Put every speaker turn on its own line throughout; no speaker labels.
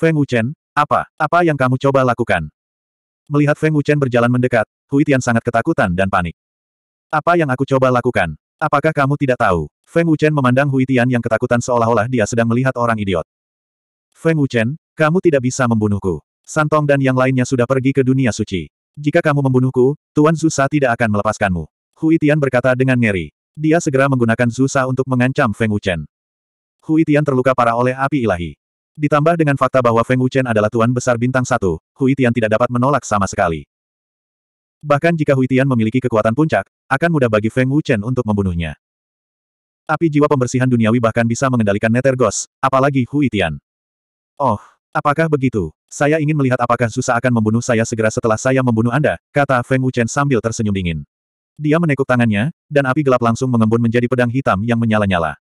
Feng Wuchen, apa, apa yang kamu coba lakukan? Melihat Feng Wuchen berjalan mendekat, Hui Tian sangat ketakutan dan panik. Apa yang aku coba lakukan? Apakah kamu tidak tahu? Feng Wuchen memandang Hui Tian yang ketakutan seolah-olah dia sedang melihat orang idiot. Feng Wuchen, kamu tidak bisa membunuhku. Santong dan yang lainnya sudah pergi ke dunia suci. Jika kamu membunuhku, Tuan Zusa tidak akan melepaskanmu. Hui Tian berkata dengan ngeri. Dia segera menggunakan Zusa untuk mengancam Feng Wuchen. Hui Tian terluka parah oleh api ilahi. Ditambah dengan fakta bahwa Feng Wuchen adalah tuan besar bintang satu, Hui Tian tidak dapat menolak sama sekali. Bahkan jika Hui Tian memiliki kekuatan puncak, akan mudah bagi Feng Wuchen untuk membunuhnya. Api jiwa pembersihan duniawi bahkan bisa mengendalikan Netergos, apalagi Hui Tian. Oh, apakah begitu? Saya ingin melihat apakah susah akan membunuh saya segera setelah saya membunuh Anda, kata Feng Wuchen sambil tersenyum dingin. Dia menekuk tangannya, dan api gelap langsung mengembun menjadi pedang hitam yang menyala-nyala.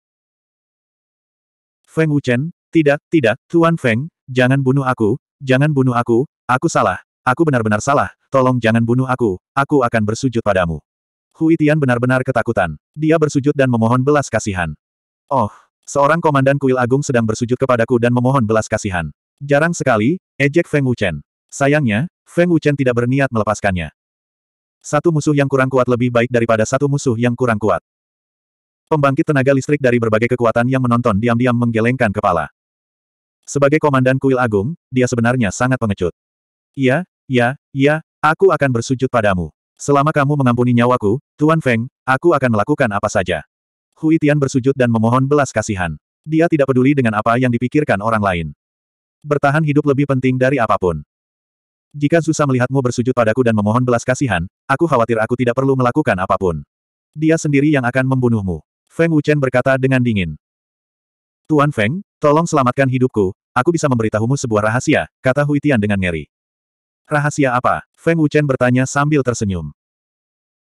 Feng Wuchen, tidak, tidak, Tuan Feng, jangan bunuh aku, jangan bunuh aku, aku salah, aku benar-benar salah, tolong jangan bunuh aku, aku akan bersujud padamu. Hui Tian benar-benar ketakutan. Dia bersujud dan memohon belas kasihan. Oh, seorang komandan kuil agung sedang bersujud kepadaku dan memohon belas kasihan. Jarang sekali, ejek Feng Wuchen. Sayangnya, Feng Wuchen tidak berniat melepaskannya. Satu musuh yang kurang kuat lebih baik daripada satu musuh yang kurang kuat. Pembangkit tenaga listrik dari berbagai kekuatan yang menonton diam-diam menggelengkan kepala. Sebagai komandan kuil agung, dia sebenarnya sangat pengecut. Iya, iya, iya, aku akan bersujud padamu. Selama kamu mengampuni nyawaku, Tuan Feng, aku akan melakukan apa saja. Hui Tian bersujud dan memohon belas kasihan. Dia tidak peduli dengan apa yang dipikirkan orang lain. Bertahan hidup lebih penting dari apapun. Jika susah melihatmu bersujud padaku dan memohon belas kasihan, aku khawatir aku tidak perlu melakukan apapun. Dia sendiri yang akan membunuhmu. Feng Wuchen berkata dengan dingin. Tuan Feng, Tolong selamatkan hidupku, aku bisa memberitahumu sebuah rahasia, kata Huitian dengan ngeri. Rahasia apa? Feng Wuchen bertanya sambil tersenyum.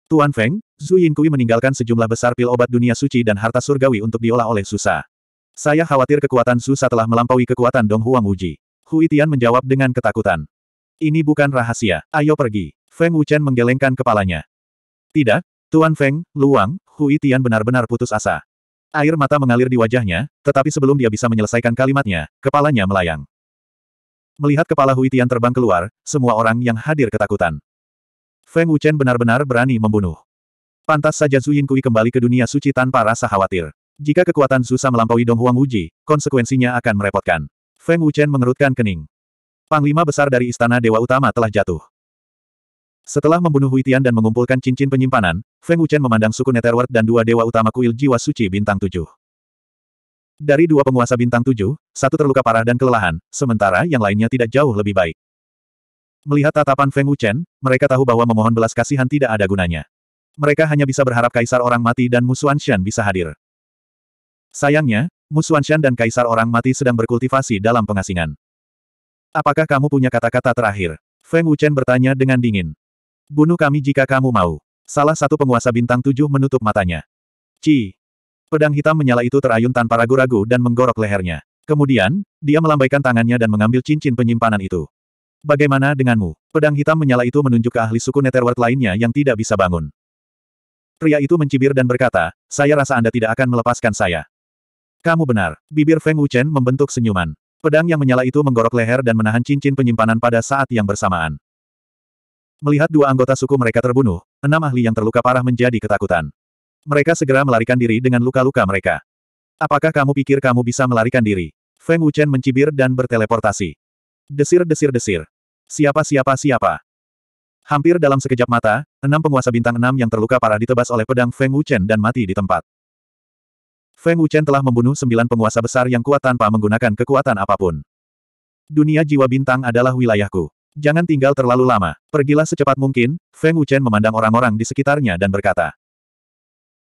Tuan Feng, Zhu Yinkui meninggalkan sejumlah besar pil obat dunia suci dan harta surgawi untuk diolah oleh Susa. Saya khawatir kekuatan Susa telah melampaui kekuatan Dong Huang Wuji. Huitian menjawab dengan ketakutan. Ini bukan rahasia, ayo pergi. Feng Wuchen menggelengkan kepalanya. Tidak, Tuan Feng, Luang, Huitian benar-benar putus asa. Air mata mengalir di wajahnya, tetapi sebelum dia bisa menyelesaikan kalimatnya, kepalanya melayang. Melihat kepala Huitian terbang keluar, semua orang yang hadir ketakutan. Feng Wuchen benar-benar berani membunuh. Pantas saja Zhu Kui kembali ke dunia suci tanpa rasa khawatir. Jika kekuatan susah melampaui Dong Huang Wuji, konsekuensinya akan merepotkan. Feng Wuchen mengerutkan kening. Panglima besar dari Istana Dewa Utama telah jatuh. Setelah membunuh Huitian dan mengumpulkan cincin penyimpanan, Feng Wuchen memandang suku Netherworld dan dua dewa utama kuil jiwa suci bintang tujuh. Dari dua penguasa bintang tujuh, satu terluka parah dan kelelahan, sementara yang lainnya tidak jauh lebih baik. Melihat tatapan Feng Wuchen, mereka tahu bahwa memohon belas kasihan tidak ada gunanya. Mereka hanya bisa berharap kaisar orang mati dan Xian bisa hadir. Sayangnya, Xian dan kaisar orang mati sedang berkultivasi dalam pengasingan. Apakah kamu punya kata-kata terakhir? Feng Wuchen bertanya dengan dingin. Bunuh kami jika kamu mau. Salah satu penguasa bintang tujuh menutup matanya. Ci. Pedang hitam menyala itu terayun tanpa ragu-ragu dan menggorok lehernya. Kemudian, dia melambaikan tangannya dan mengambil cincin penyimpanan itu. Bagaimana denganmu? Pedang hitam menyala itu menunjuk ke ahli suku Netherworld lainnya yang tidak bisa bangun. Pria itu mencibir dan berkata, saya rasa Anda tidak akan melepaskan saya. Kamu benar. Bibir Feng Wuchen membentuk senyuman. Pedang yang menyala itu menggorok leher dan menahan cincin penyimpanan pada saat yang bersamaan. Melihat dua anggota suku mereka terbunuh, enam ahli yang terluka parah menjadi ketakutan. Mereka segera melarikan diri dengan luka-luka mereka. Apakah kamu pikir kamu bisa melarikan diri? Feng Wuchen mencibir dan berteleportasi. Desir-desir-desir. Siapa-siapa-siapa. Hampir dalam sekejap mata, enam penguasa bintang enam yang terluka parah ditebas oleh pedang Feng Wuchen dan mati di tempat. Feng Wuchen telah membunuh sembilan penguasa besar yang kuat tanpa menggunakan kekuatan apapun. Dunia jiwa bintang adalah wilayahku. Jangan tinggal terlalu lama, pergilah secepat mungkin, Feng Wuchen memandang orang-orang di sekitarnya dan berkata.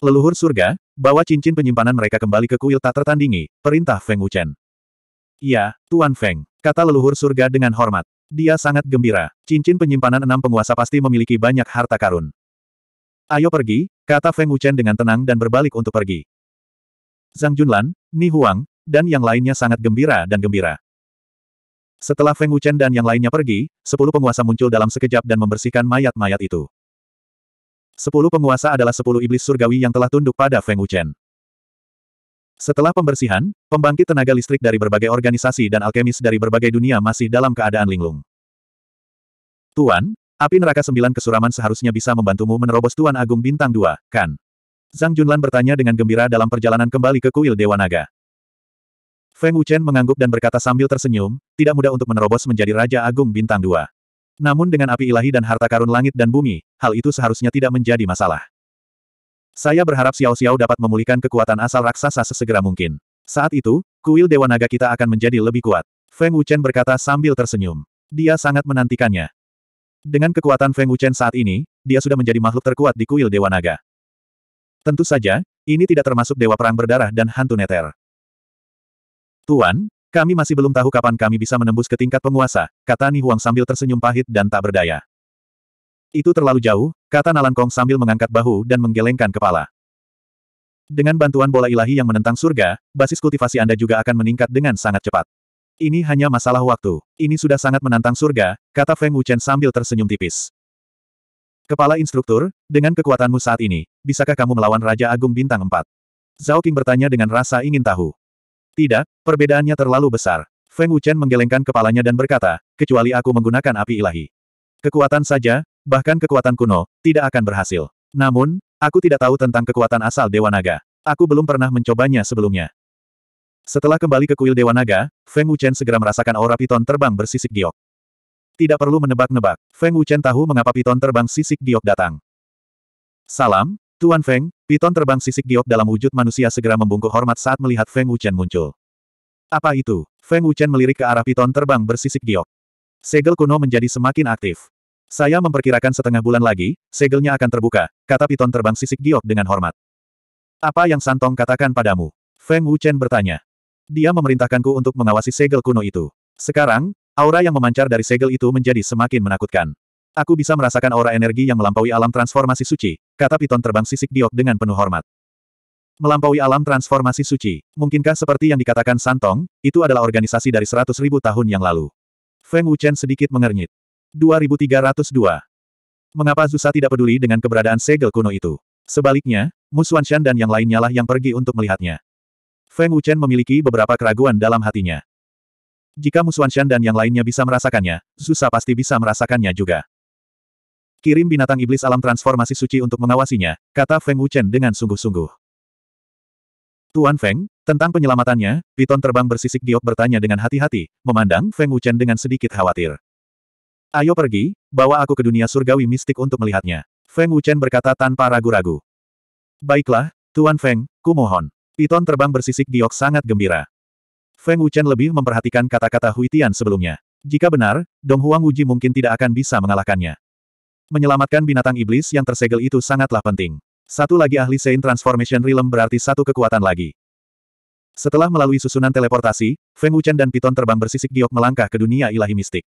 Leluhur surga, bawa cincin penyimpanan mereka kembali ke kuil tak tertandingi, perintah Feng Wuchen. Ya, Tuan Feng, kata leluhur surga dengan hormat. Dia sangat gembira, cincin penyimpanan enam penguasa pasti memiliki banyak harta karun. Ayo pergi, kata Feng Wuchen dengan tenang dan berbalik untuk pergi. Zhang Junlan, Ni Huang, dan yang lainnya sangat gembira dan gembira. Setelah Feng Wuchen dan yang lainnya pergi, sepuluh penguasa muncul dalam sekejap dan membersihkan mayat-mayat itu. Sepuluh penguasa adalah sepuluh iblis surgawi yang telah tunduk pada Feng Wuchen. Setelah pembersihan, pembangkit tenaga listrik dari berbagai organisasi dan alkemis dari berbagai dunia masih dalam keadaan linglung. Tuan, api neraka sembilan kesuraman seharusnya bisa membantumu menerobos Tuan Agung Bintang 2, kan? Zhang Junlan bertanya dengan gembira dalam perjalanan kembali ke kuil Dewa Naga. Feng Wuchen mengangguk dan berkata sambil tersenyum, tidak mudah untuk menerobos menjadi Raja Agung Bintang Dua. Namun dengan api ilahi dan harta karun langit dan bumi, hal itu seharusnya tidak menjadi masalah. Saya berharap Xiao Xiao dapat memulihkan kekuatan asal raksasa sesegera mungkin. Saat itu, kuil Dewa Naga kita akan menjadi lebih kuat. Feng Wuchen berkata sambil tersenyum. Dia sangat menantikannya. Dengan kekuatan Feng Wuchen saat ini, dia sudah menjadi makhluk terkuat di kuil Dewa Naga. Tentu saja, ini tidak termasuk Dewa Perang Berdarah dan Hantu Neter. Tuan, kami masih belum tahu kapan kami bisa menembus ke tingkat penguasa, kata Nihuang sambil tersenyum pahit dan tak berdaya. Itu terlalu jauh, kata Nalan Kong sambil mengangkat bahu dan menggelengkan kepala. Dengan bantuan bola ilahi yang menentang surga, basis kultivasi Anda juga akan meningkat dengan sangat cepat. Ini hanya masalah waktu. Ini sudah sangat menantang surga, kata Feng Wuchen sambil tersenyum tipis. Kepala instruktur, dengan kekuatanmu saat ini, bisakah kamu melawan Raja Agung Bintang 4? Zhao Qing bertanya dengan rasa ingin tahu. Tidak, perbedaannya terlalu besar. Feng Wuchen menggelengkan kepalanya dan berkata, kecuali aku menggunakan api ilahi. Kekuatan saja, bahkan kekuatan kuno, tidak akan berhasil. Namun, aku tidak tahu tentang kekuatan asal Dewa Naga. Aku belum pernah mencobanya sebelumnya. Setelah kembali ke kuil Dewa Naga, Feng Wuchen segera merasakan aura piton terbang bersisik giok. Tidak perlu menebak-nebak, Feng Wuchen tahu mengapa piton terbang sisik giok datang. Salam, Tuan Feng, piton terbang sisik giok dalam wujud manusia segera membungkuk hormat saat melihat Feng Wuchen muncul. Apa itu? Feng Wuchen melirik ke arah piton terbang bersisik giok. Segel kuno menjadi semakin aktif. Saya memperkirakan setengah bulan lagi, segelnya akan terbuka, kata piton terbang sisik giok dengan hormat. Apa yang Santong katakan padamu? Feng Wuchen bertanya. Dia memerintahkanku untuk mengawasi segel kuno itu. Sekarang, aura yang memancar dari segel itu menjadi semakin menakutkan. Aku bisa merasakan aura energi yang melampaui alam transformasi suci, kata piton terbang sisik diok dengan penuh hormat. Melampaui alam transformasi suci, mungkinkah seperti yang dikatakan Santong, itu adalah organisasi dari seratus ribu tahun yang lalu. Feng Wuchen sedikit mengernyit. 2302. Mengapa Zusa tidak peduli dengan keberadaan segel kuno itu? Sebaliknya, Shen dan yang lainnya lah yang pergi untuk melihatnya. Feng Wuchen memiliki beberapa keraguan dalam hatinya. Jika Shen dan yang lainnya bisa merasakannya, Zusa pasti bisa merasakannya juga. Kirim binatang iblis alam transformasi suci untuk mengawasinya, kata Feng Wuchen dengan sungguh-sungguh. Tuan Feng, tentang penyelamatannya, piton terbang bersisik giok bertanya dengan hati-hati, memandang Feng Wuchen dengan sedikit khawatir. Ayo pergi, bawa aku ke dunia surgawi mistik untuk melihatnya. Feng Wuchen berkata tanpa ragu-ragu. Baiklah, Tuan Feng, kumohon. Piton terbang bersisik giok sangat gembira. Feng Wuchen lebih memperhatikan kata-kata Huitian sebelumnya. Jika benar, Dong Huang Wuji mungkin tidak akan bisa mengalahkannya. Menyelamatkan binatang iblis yang tersegel itu sangatlah penting. Satu lagi ahli saint Transformation Realm berarti satu kekuatan lagi. Setelah melalui susunan teleportasi, Feng Wuchen dan Piton terbang bersisik giok melangkah ke dunia ilahi mistik.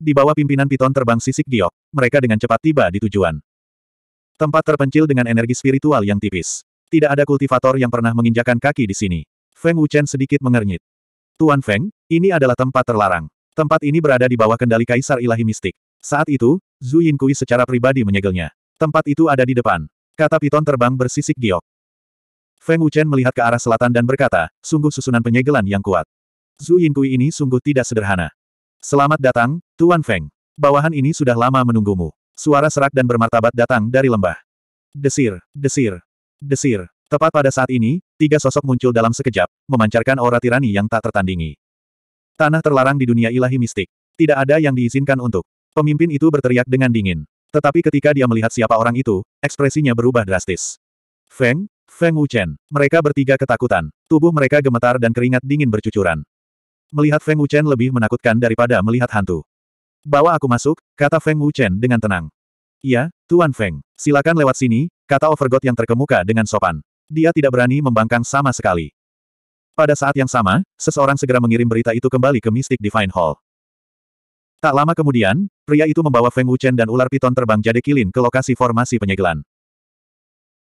Di bawah pimpinan Piton terbang sisik giok, mereka dengan cepat tiba di tujuan. Tempat terpencil dengan energi spiritual yang tipis. Tidak ada kultivator yang pernah menginjakan kaki di sini. Feng Wuchen sedikit mengernyit. Tuan Feng, ini adalah tempat terlarang. Tempat ini berada di bawah kendali Kaisar Ilahi Mistik. Saat itu, Zhu Yinkui secara pribadi menyegelnya. Tempat itu ada di depan. Kata piton terbang bersisik giok. Feng Wuchen melihat ke arah selatan dan berkata, sungguh susunan penyegelan yang kuat. Zhu Yinkui ini sungguh tidak sederhana. Selamat datang, Tuan Feng. Bawahan ini sudah lama menunggumu. Suara serak dan bermartabat datang dari lembah. Desir, desir, desir. Tepat pada saat ini, tiga sosok muncul dalam sekejap, memancarkan aura tirani yang tak tertandingi. Tanah terlarang di dunia ilahi mistik. Tidak ada yang diizinkan untuk Pemimpin itu berteriak dengan dingin. Tetapi ketika dia melihat siapa orang itu, ekspresinya berubah drastis. Feng, Feng Wuchen. Mereka bertiga ketakutan. Tubuh mereka gemetar dan keringat dingin bercucuran. Melihat Feng Wuchen lebih menakutkan daripada melihat hantu. Bawa aku masuk, kata Feng Wuchen dengan tenang. Iya, Tuan Feng. Silakan lewat sini, kata Overgod yang terkemuka dengan sopan. Dia tidak berani membangkang sama sekali. Pada saat yang sama, seseorang segera mengirim berita itu kembali ke Mystic Divine Hall. Tak lama kemudian, pria itu membawa Feng Wuchen dan ular piton terbang jade kilin ke lokasi formasi penyegelan.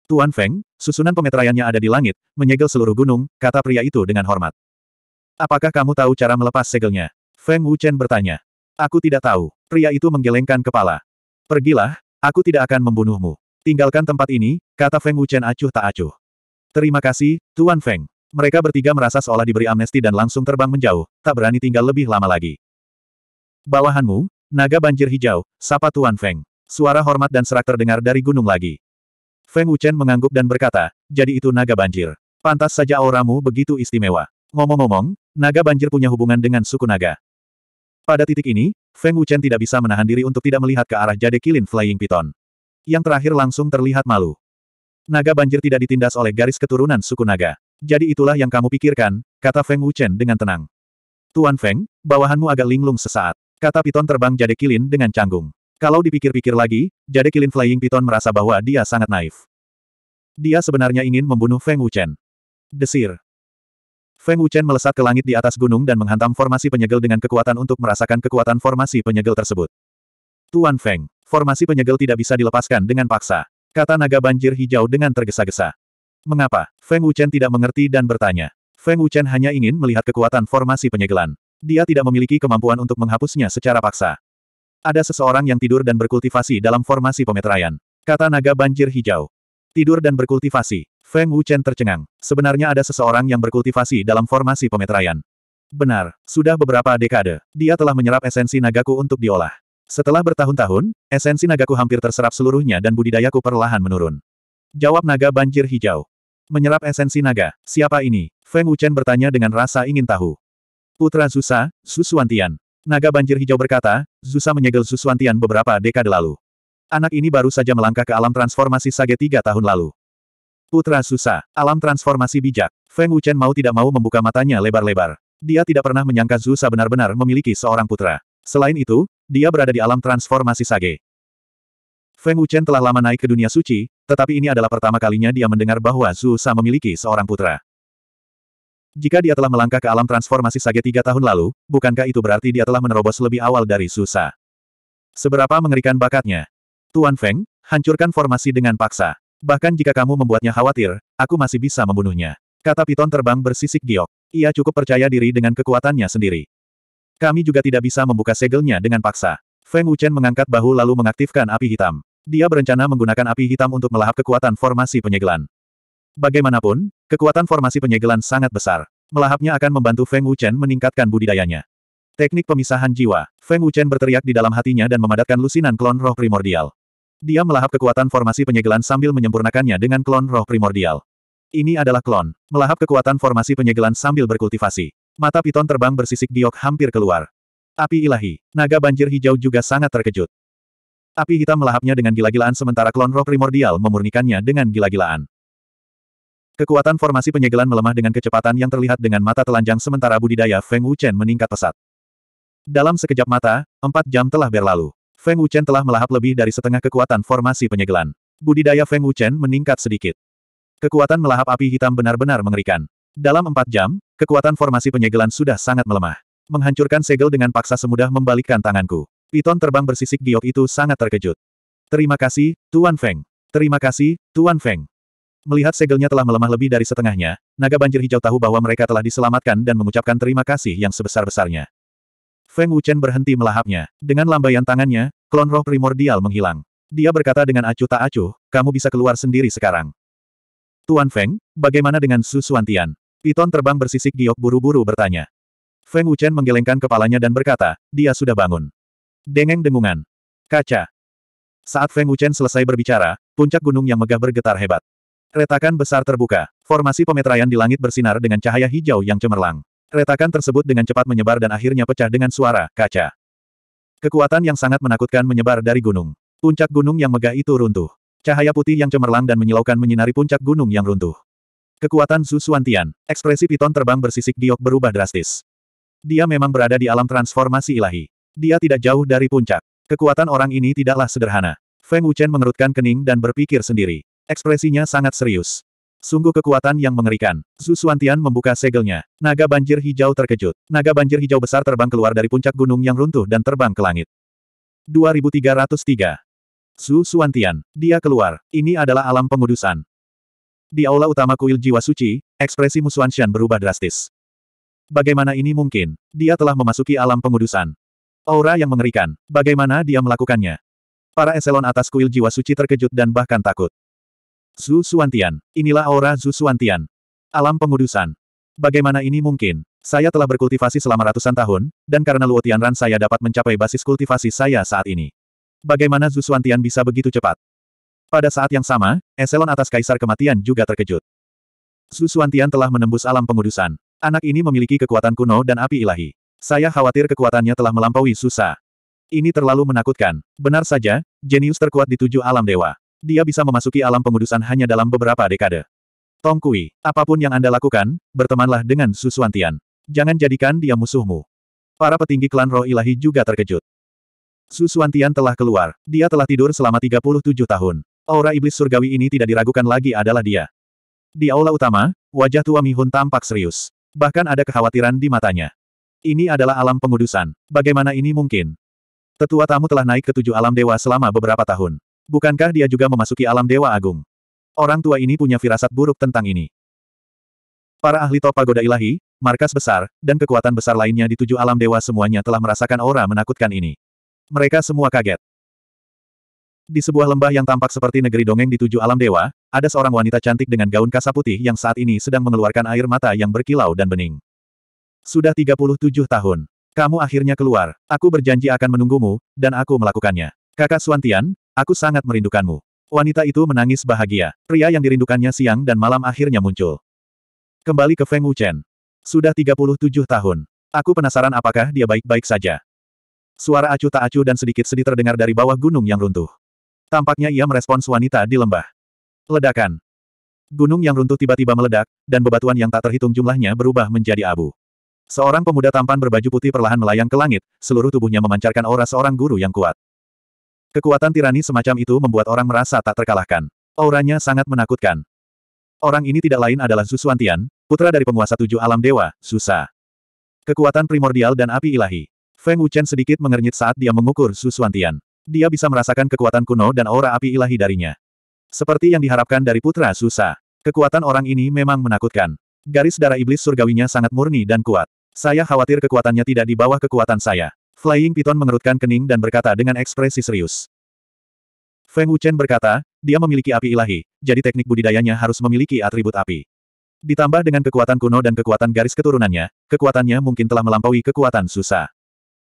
Tuan Feng, susunan pemeteraiannya ada di langit, menyegel seluruh gunung, kata pria itu dengan hormat. Apakah kamu tahu cara melepas segelnya? Feng Wuchen bertanya. Aku tidak tahu. Pria itu menggelengkan kepala. Pergilah, aku tidak akan membunuhmu. Tinggalkan tempat ini, kata Feng Wuchen acuh tak acuh. Terima kasih, Tuan Feng. Mereka bertiga merasa seolah diberi amnesti dan langsung terbang menjauh, tak berani tinggal lebih lama lagi. Bawahanmu, naga banjir hijau, sapa Tuan Feng. Suara hormat dan serak terdengar dari gunung lagi. Feng Wuchen mengangguk dan berkata, jadi itu naga banjir. Pantas saja auramu begitu istimewa. Ngomong-ngomong, naga banjir punya hubungan dengan suku naga. Pada titik ini, Feng Wuchen tidak bisa menahan diri untuk tidak melihat ke arah jade kilin flying python. Yang terakhir langsung terlihat malu. Naga banjir tidak ditindas oleh garis keturunan suku naga. Jadi itulah yang kamu pikirkan, kata Feng Wuchen dengan tenang. Tuan Feng, bawahanmu agak linglung sesaat. Kata piton terbang Jade Kilin dengan canggung. Kalau dipikir-pikir lagi, Jade Kilin Flying Piton merasa bahwa dia sangat naif. Dia sebenarnya ingin membunuh Feng Wuchen. Desir. Feng Wuchen melesat ke langit di atas gunung dan menghantam formasi penyegel dengan kekuatan untuk merasakan kekuatan formasi penyegel tersebut. Tuan Feng, formasi penyegel tidak bisa dilepaskan dengan paksa. Kata naga banjir hijau dengan tergesa-gesa. Mengapa? Feng Wuchen tidak mengerti dan bertanya. Feng Wuchen hanya ingin melihat kekuatan formasi penyegelan. Dia tidak memiliki kemampuan untuk menghapusnya secara paksa. Ada seseorang yang tidur dan berkultivasi dalam formasi pemeteraian. Kata naga banjir hijau. Tidur dan berkultivasi. Feng Wuchen tercengang. Sebenarnya ada seseorang yang berkultivasi dalam formasi pemeteraian. Benar, sudah beberapa dekade, dia telah menyerap esensi nagaku untuk diolah. Setelah bertahun-tahun, esensi nagaku hampir terserap seluruhnya dan budidayaku perlahan menurun. Jawab naga banjir hijau. Menyerap esensi naga, siapa ini? Feng Wuchen bertanya dengan rasa ingin tahu. Putra Zusa, Zusuantian, Naga banjir hijau berkata, Zusa menyegel Zusuantian beberapa dekade lalu. Anak ini baru saja melangkah ke alam transformasi Sage tiga tahun lalu. Putra Susa, alam transformasi bijak. Feng Wuchen mau tidak mau membuka matanya lebar-lebar. Dia tidak pernah menyangka Zusa benar-benar memiliki seorang putra. Selain itu, dia berada di alam transformasi Sage. Feng Wuchen telah lama naik ke dunia suci, tetapi ini adalah pertama kalinya dia mendengar bahwa Zusa memiliki seorang putra. Jika dia telah melangkah ke alam transformasi Sage tiga tahun lalu, bukankah itu berarti dia telah menerobos lebih awal dari Susa? Seberapa mengerikan bakatnya? Tuan Feng, hancurkan formasi dengan paksa. Bahkan jika kamu membuatnya khawatir, aku masih bisa membunuhnya. Kata Piton terbang bersisik giok. Ia cukup percaya diri dengan kekuatannya sendiri. Kami juga tidak bisa membuka segelnya dengan paksa. Feng Wuchen mengangkat bahu lalu mengaktifkan api hitam. Dia berencana menggunakan api hitam untuk melahap kekuatan formasi penyegelan. Bagaimanapun, Kekuatan formasi penyegelan sangat besar. Melahapnya akan membantu Feng Wuchen meningkatkan budidayanya. Teknik pemisahan jiwa. Feng Wuchen berteriak di dalam hatinya dan memadatkan lusinan klon roh primordial. Dia melahap kekuatan formasi penyegelan sambil menyempurnakannya dengan klon roh primordial. Ini adalah klon. Melahap kekuatan formasi penyegelan sambil berkultivasi. Mata piton terbang bersisik diok hampir keluar. Api ilahi. Naga banjir hijau juga sangat terkejut. Api hitam melahapnya dengan gila-gilaan sementara klon roh primordial memurnikannya dengan gila-gilaan. Kekuatan formasi penyegelan melemah dengan kecepatan yang terlihat dengan mata telanjang sementara budidaya Feng Wuchen meningkat pesat. Dalam sekejap mata, empat jam telah berlalu. Feng Wuchen telah melahap lebih dari setengah kekuatan formasi penyegelan. Budidaya Feng Wuchen meningkat sedikit. Kekuatan melahap api hitam benar-benar mengerikan. Dalam empat jam, kekuatan formasi penyegelan sudah sangat melemah. Menghancurkan segel dengan paksa semudah membalikkan tanganku. Piton terbang bersisik giok itu sangat terkejut. Terima kasih, Tuan Feng. Terima kasih, Tuan Feng. Melihat segelnya telah melemah lebih dari setengahnya, naga banjir hijau tahu bahwa mereka telah diselamatkan dan mengucapkan terima kasih yang sebesar-besarnya. Feng Wuchen berhenti melahapnya. Dengan lambaian tangannya, klon roh primordial menghilang. Dia berkata dengan acuh tak acuh, kamu bisa keluar sendiri sekarang. Tuan Feng, bagaimana dengan Su Suantian? Piton terbang bersisik giok buru-buru bertanya. Feng Wuchen menggelengkan kepalanya dan berkata, dia sudah bangun. Dengeng dengungan. Kaca. Saat Feng Wuchen selesai berbicara, puncak gunung yang megah bergetar hebat. Retakan besar terbuka. Formasi pemetraian di langit bersinar dengan cahaya hijau yang cemerlang. Retakan tersebut dengan cepat menyebar dan akhirnya pecah dengan suara kaca. Kekuatan yang sangat menakutkan menyebar dari gunung. Puncak gunung yang megah itu runtuh. Cahaya putih yang cemerlang dan menyilaukan menyinari puncak gunung yang runtuh. Kekuatan Su Suantian. ekspresi piton terbang bersisik giok berubah drastis. Dia memang berada di alam transformasi ilahi. Dia tidak jauh dari puncak. Kekuatan orang ini tidaklah sederhana. Feng Wuchen mengerutkan kening dan berpikir sendiri. Ekspresinya sangat serius. Sungguh kekuatan yang mengerikan. Zhu Xuantian membuka segelnya. Naga banjir hijau terkejut. Naga banjir hijau besar terbang keluar dari puncak gunung yang runtuh dan terbang ke langit. 2303. Zhu Xuantian. Dia keluar. Ini adalah alam pengudusan. Di aula utama kuil jiwa suci, ekspresi Musuanshan berubah drastis. Bagaimana ini mungkin? Dia telah memasuki alam pengudusan. Aura yang mengerikan. Bagaimana dia melakukannya? Para eselon atas kuil jiwa suci terkejut dan bahkan takut. Zhu Suantian, inilah aura Zhu Suantian, Alam pengudusan. Bagaimana ini mungkin? Saya telah berkultivasi selama ratusan tahun, dan karena Luo Tianran saya dapat mencapai basis kultivasi saya saat ini. Bagaimana Zhu Suantian bisa begitu cepat? Pada saat yang sama, eselon atas kaisar kematian juga terkejut. Zhu Suantian telah menembus alam pengudusan. Anak ini memiliki kekuatan kuno dan api ilahi. Saya khawatir kekuatannya telah melampaui susah. Ini terlalu menakutkan. Benar saja, jenius terkuat di tujuh alam dewa dia bisa memasuki alam pengudusan hanya dalam beberapa dekade. Tong Kui, apapun yang Anda lakukan, bertemanlah dengan Susuan Tian. Jangan jadikan dia musuhmu. Para petinggi klan roh ilahi juga terkejut. Susuan Tian telah keluar. Dia telah tidur selama 37 tahun. Aura iblis surgawi ini tidak diragukan lagi adalah dia. Di aula utama, wajah tua Mihun tampak serius. Bahkan ada kekhawatiran di matanya. Ini adalah alam pengudusan. Bagaimana ini mungkin? Tetua tamu telah naik ke tujuh alam dewa selama beberapa tahun. Bukankah dia juga memasuki alam Dewa Agung? Orang tua ini punya firasat buruk tentang ini. Para ahli topagoda pagoda ilahi, markas besar, dan kekuatan besar lainnya di tujuh alam dewa semuanya telah merasakan aura menakutkan ini. Mereka semua kaget. Di sebuah lembah yang tampak seperti negeri dongeng di tujuh alam dewa, ada seorang wanita cantik dengan gaun kasa putih yang saat ini sedang mengeluarkan air mata yang berkilau dan bening. Sudah 37 tahun. Kamu akhirnya keluar. Aku berjanji akan menunggumu, dan aku melakukannya. Kakak Suantian, Aku sangat merindukanmu. Wanita itu menangis bahagia. Pria yang dirindukannya siang dan malam akhirnya muncul. Kembali ke Feng Wuchen. Sudah 37 tahun. Aku penasaran apakah dia baik-baik saja. Suara acuh tak acuh dan sedikit sedih terdengar dari bawah gunung yang runtuh. Tampaknya ia merespons wanita di lembah. Ledakan. Gunung yang runtuh tiba-tiba meledak, dan bebatuan yang tak terhitung jumlahnya berubah menjadi abu. Seorang pemuda tampan berbaju putih perlahan melayang ke langit, seluruh tubuhnya memancarkan aura seorang guru yang kuat. Kekuatan tirani semacam itu membuat orang merasa tak terkalahkan. Auranya sangat menakutkan. Orang ini tidak lain adalah Susuantian, putra dari penguasa tujuh alam dewa, Susa. Kekuatan primordial dan api ilahi. Feng Wuchen sedikit mengernyit saat dia mengukur Susuantian. Dia bisa merasakan kekuatan kuno dan aura api ilahi darinya. Seperti yang diharapkan dari putra Susa. Kekuatan orang ini memang menakutkan. Garis darah iblis surgawinya sangat murni dan kuat. Saya khawatir kekuatannya tidak di bawah kekuatan saya. Flying Python mengerutkan kening dan berkata dengan ekspresi serius. Feng Wuchen berkata, dia memiliki api ilahi, jadi teknik budidayanya harus memiliki atribut api. Ditambah dengan kekuatan kuno dan kekuatan garis keturunannya, kekuatannya mungkin telah melampaui kekuatan Susa.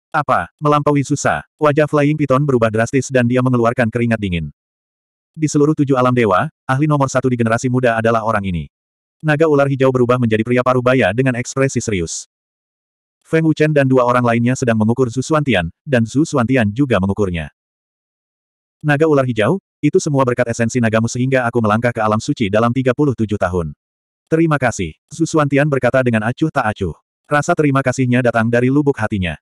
Apa? Melampaui Susa? Wajah Flying Python berubah drastis dan dia mengeluarkan keringat dingin. Di seluruh tujuh alam dewa, ahli nomor satu di generasi muda adalah orang ini. Naga ular hijau berubah menjadi pria parubaya dengan ekspresi serius. Feng Wuchen dan dua orang lainnya sedang mengukur Zhu Xuantian, dan Zhu Xuantian juga mengukurnya. Naga ular hijau, itu semua berkat esensi nagamu sehingga aku melangkah ke alam suci dalam 37 tahun. Terima kasih, Zhu Xuantian berkata dengan acuh tak acuh. Rasa terima kasihnya datang dari lubuk hatinya.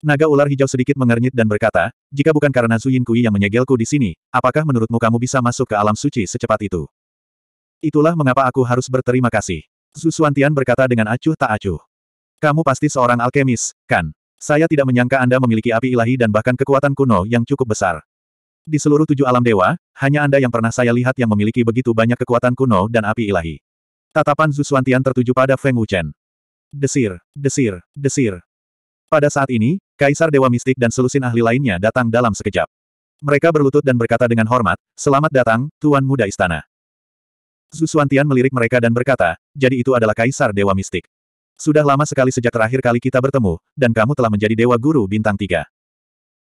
Naga ular hijau sedikit mengernyit dan berkata, jika bukan karena Zhu Yinkui yang menyegelku di sini, apakah menurutmu kamu bisa masuk ke alam suci secepat itu? Itulah mengapa aku harus berterima kasih. Zhu Xuantian berkata dengan acuh tak acuh. Kamu pasti seorang alkemis, kan? Saya tidak menyangka Anda memiliki api ilahi dan bahkan kekuatan kuno yang cukup besar. Di seluruh tujuh alam dewa, hanya Anda yang pernah saya lihat yang memiliki begitu banyak kekuatan kuno dan api ilahi. Tatapan Zuswantian tertuju pada Feng Wuchen. Desir, desir, desir. Pada saat ini, Kaisar Dewa Mistik dan selusin ahli lainnya datang dalam sekejap. Mereka berlutut dan berkata dengan hormat, Selamat datang, Tuan Muda Istana. Zuswantian melirik mereka dan berkata, jadi itu adalah Kaisar Dewa Mistik. Sudah lama sekali sejak terakhir kali kita bertemu, dan kamu telah menjadi Dewa Guru Bintang Tiga.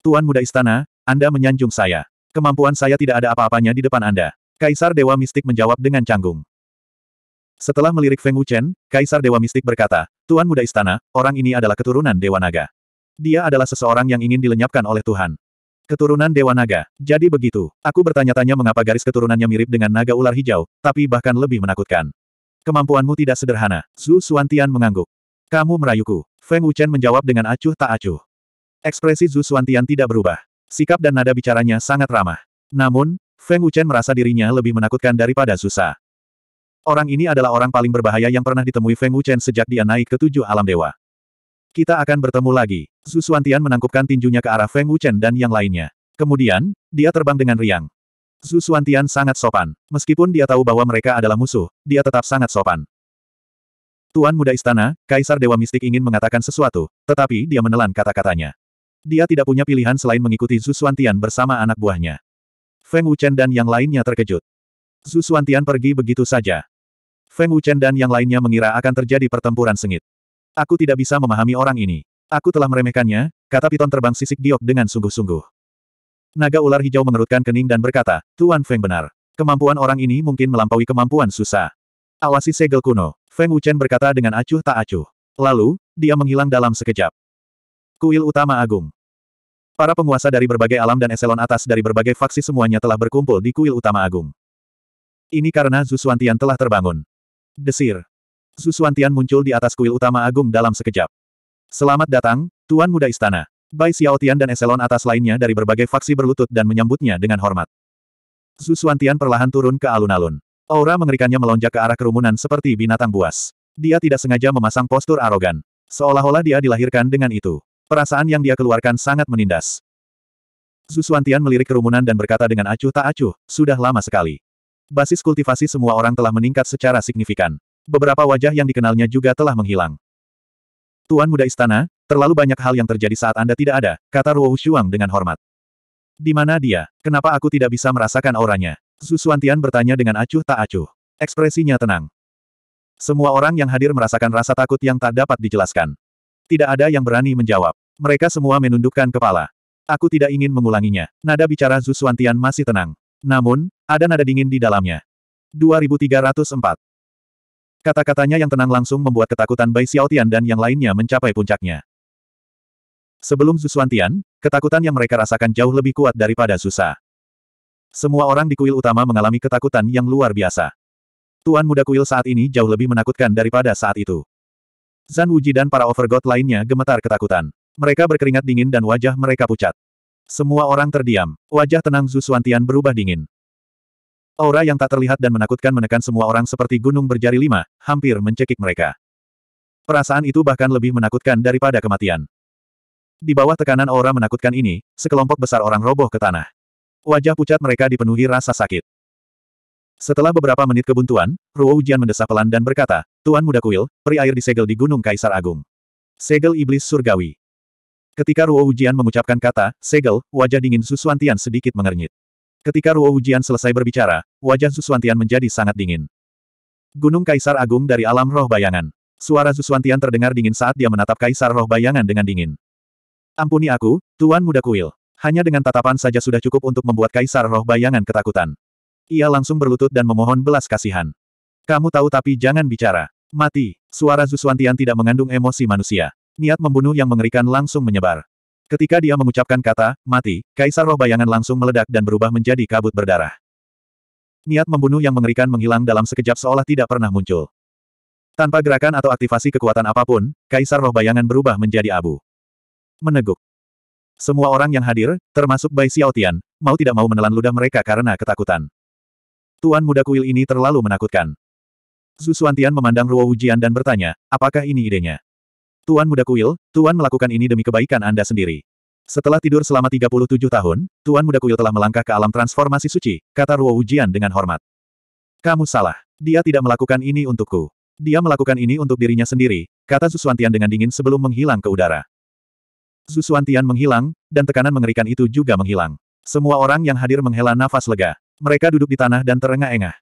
Tuan Muda Istana, Anda menyanjung saya. Kemampuan saya tidak ada apa-apanya di depan Anda. Kaisar Dewa Mistik menjawab dengan canggung. Setelah melirik Feng Wuchen, Kaisar Dewa Mistik berkata, Tuan Muda Istana, orang ini adalah keturunan Dewa Naga. Dia adalah seseorang yang ingin dilenyapkan oleh Tuhan. Keturunan Dewa Naga. Jadi begitu. Aku bertanya-tanya mengapa garis keturunannya mirip dengan naga ular hijau, tapi bahkan lebih menakutkan. Kemampuanmu tidak sederhana. Zhu Suantian mengangguk. Kamu merayuku. Feng Wuchen menjawab dengan acuh tak acuh. Ekspresi Zhu Suantian tidak berubah. Sikap dan nada bicaranya sangat ramah. Namun, Feng Wuchen merasa dirinya lebih menakutkan daripada Susa. Orang ini adalah orang paling berbahaya yang pernah ditemui Feng Wuchen sejak dia naik ke tujuh alam dewa. Kita akan bertemu lagi. Zhu Suantian menangkupkan tinjunya ke arah Feng Wuchen dan yang lainnya. Kemudian, dia terbang dengan riang. Zhu Xuantian sangat sopan. Meskipun dia tahu bahwa mereka adalah musuh, dia tetap sangat sopan. Tuan Muda Istana, Kaisar Dewa Mistik ingin mengatakan sesuatu, tetapi dia menelan kata-katanya. Dia tidak punya pilihan selain mengikuti Zhu Xuantian bersama anak buahnya. Feng Wuchen dan yang lainnya terkejut. Zhu Xuantian pergi begitu saja. Feng Wuchen dan yang lainnya mengira akan terjadi pertempuran sengit. Aku tidak bisa memahami orang ini. Aku telah meremehkannya, kata piton terbang sisik diok dengan sungguh-sungguh. Naga ular hijau mengerutkan kening dan berkata, Tuan Feng benar. Kemampuan orang ini mungkin melampaui kemampuan susah. Awasi segel kuno. Feng Wuchen berkata dengan acuh tak acuh. Lalu, dia menghilang dalam sekejap. Kuil Utama Agung Para penguasa dari berbagai alam dan eselon atas dari berbagai faksi semuanya telah berkumpul di Kuil Utama Agung. Ini karena Tian telah terbangun. Desir. Tian muncul di atas Kuil Utama Agung dalam sekejap. Selamat datang, Tuan Muda Istana. Bai Xiaotian dan eselon atas lainnya dari berbagai faksi berlutut dan menyambutnya dengan hormat. Zhu Xuantian perlahan turun ke alun-alun. Aura mengerikannya melonjak ke arah kerumunan seperti binatang buas. Dia tidak sengaja memasang postur arogan. Seolah-olah dia dilahirkan dengan itu. Perasaan yang dia keluarkan sangat menindas. Zhu Xuantian melirik kerumunan dan berkata dengan acuh tak acuh, sudah lama sekali. Basis kultivasi semua orang telah meningkat secara signifikan. Beberapa wajah yang dikenalnya juga telah menghilang. Tuan muda istana, Terlalu banyak hal yang terjadi saat Anda tidak ada, kata Ruo Shuang dengan hormat. Di mana dia? Kenapa aku tidak bisa merasakan auranya? Su Suantian bertanya dengan acuh tak acuh. Ekspresinya tenang. Semua orang yang hadir merasakan rasa takut yang tak dapat dijelaskan. Tidak ada yang berani menjawab. Mereka semua menundukkan kepala. Aku tidak ingin mengulanginya. Nada bicara Zu Suantian masih tenang. Namun, ada nada dingin di dalamnya. 2304 Kata-katanya yang tenang langsung membuat ketakutan Bai Xiaotian dan yang lainnya mencapai puncaknya. Sebelum Zusuantian, ketakutan yang mereka rasakan jauh lebih kuat daripada susah. Semua orang di kuil utama mengalami ketakutan yang luar biasa. Tuan muda kuil saat ini jauh lebih menakutkan daripada saat itu. Zan Wuji dan para overgod lainnya gemetar ketakutan. Mereka berkeringat dingin dan wajah mereka pucat. Semua orang terdiam. Wajah tenang Zhu berubah dingin. Aura yang tak terlihat dan menakutkan menekan semua orang seperti gunung berjari lima, hampir mencekik mereka. Perasaan itu bahkan lebih menakutkan daripada kematian. Di bawah tekanan aura menakutkan ini, sekelompok besar orang roboh ke tanah. Wajah pucat mereka dipenuhi rasa sakit. Setelah beberapa menit kebuntuan, Ruo Ujian mendesah pelan dan berkata, Tuan Muda Kuil, peri air disegel di Gunung Kaisar Agung. Segel Iblis Surgawi. Ketika Ruo Ujian mengucapkan kata, segel, wajah dingin Suswantian sedikit mengernyit. Ketika Ruo Ujian selesai berbicara, wajah Suswantian menjadi sangat dingin. Gunung Kaisar Agung dari alam roh bayangan. Suara Suswantian terdengar dingin saat dia menatap Kaisar roh bayangan dengan dingin. Ampuni aku, Tuan Muda Kuil. Hanya dengan tatapan saja sudah cukup untuk membuat Kaisar Roh bayangan ketakutan. Ia langsung berlutut dan memohon belas kasihan. Kamu tahu tapi jangan bicara. Mati. Suara Zuswantian tidak mengandung emosi manusia. Niat membunuh yang mengerikan langsung menyebar. Ketika dia mengucapkan kata, mati, Kaisar Roh bayangan langsung meledak dan berubah menjadi kabut berdarah. Niat membunuh yang mengerikan menghilang dalam sekejap seolah tidak pernah muncul. Tanpa gerakan atau aktivasi kekuatan apapun, Kaisar Roh bayangan berubah menjadi abu meneguk. Semua orang yang hadir, termasuk Bai Xiaotian, mau tidak mau menelan ludah mereka karena ketakutan. Tuan muda kuil ini terlalu menakutkan. Zhu Xuantian memandang Ruo Wujian dan bertanya, apakah ini idenya? Tuan muda kuil, Tuan melakukan ini demi kebaikan Anda sendiri. Setelah tidur selama 37 tahun, Tuan muda kuil telah melangkah ke alam transformasi suci, kata Ruo Wujian dengan hormat. Kamu salah. Dia tidak melakukan ini untukku. Dia melakukan ini untuk dirinya sendiri, kata Zhu Xuantian dengan dingin sebelum menghilang ke udara. Zusuantian menghilang, dan tekanan mengerikan itu juga menghilang. Semua orang yang hadir menghela nafas lega. Mereka duduk di tanah dan terengah-engah.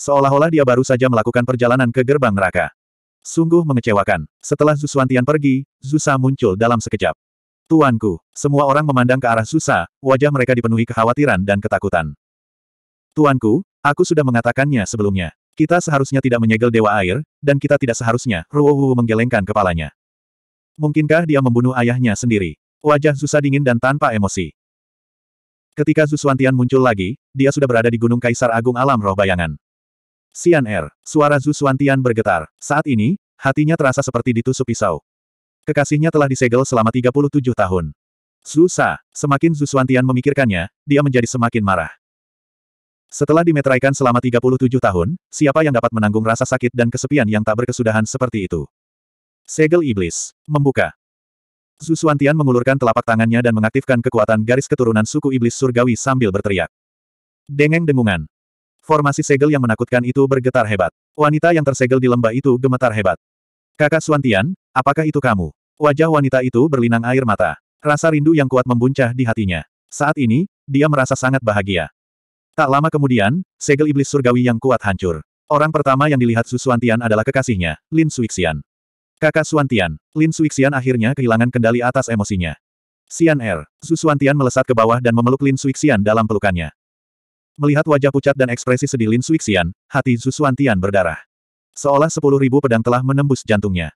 Seolah-olah dia baru saja melakukan perjalanan ke gerbang neraka. Sungguh mengecewakan. Setelah Zusuantian pergi, Zusa muncul dalam sekejap. Tuanku, semua orang memandang ke arah Zusa. wajah mereka dipenuhi kekhawatiran dan ketakutan. Tuanku, aku sudah mengatakannya sebelumnya. Kita seharusnya tidak menyegel Dewa Air, dan kita tidak seharusnya, Ruohu menggelengkan kepalanya. Mungkinkah dia membunuh ayahnya sendiri? Wajah Zusa dingin dan tanpa emosi. Ketika Zuswantian muncul lagi, dia sudah berada di Gunung Kaisar Agung Alam Roh Bayangan. Sian Er, suara Zuswantian bergetar. Saat ini, hatinya terasa seperti ditusuk pisau. Kekasihnya telah disegel selama 37 tahun. Zusa, semakin Zuswantian memikirkannya, dia menjadi semakin marah. Setelah dimeteraikan selama 37 tahun, siapa yang dapat menanggung rasa sakit dan kesepian yang tak berkesudahan seperti itu? Segel Iblis. Membuka. Zusuantian mengulurkan telapak tangannya dan mengaktifkan kekuatan garis keturunan suku Iblis Surgawi sambil berteriak. Dengeng dengungan. Formasi segel yang menakutkan itu bergetar hebat. Wanita yang tersegel di lembah itu gemetar hebat. Kakak Suantian, apakah itu kamu? Wajah wanita itu berlinang air mata. Rasa rindu yang kuat membuncah di hatinya. Saat ini, dia merasa sangat bahagia. Tak lama kemudian, segel iblis surgawi yang kuat hancur. Orang pertama yang dilihat Suantian adalah kekasihnya, Lin Suixian. Kakak Suantian, Lin Suixian akhirnya kehilangan kendali atas emosinya. Xian Er, Zhu Suantian melesat ke bawah dan memeluk Lin Suixian dalam pelukannya. Melihat wajah pucat dan ekspresi sedih Lin Suixian, hati Zhu Suantian berdarah. Seolah sepuluh ribu pedang telah menembus jantungnya.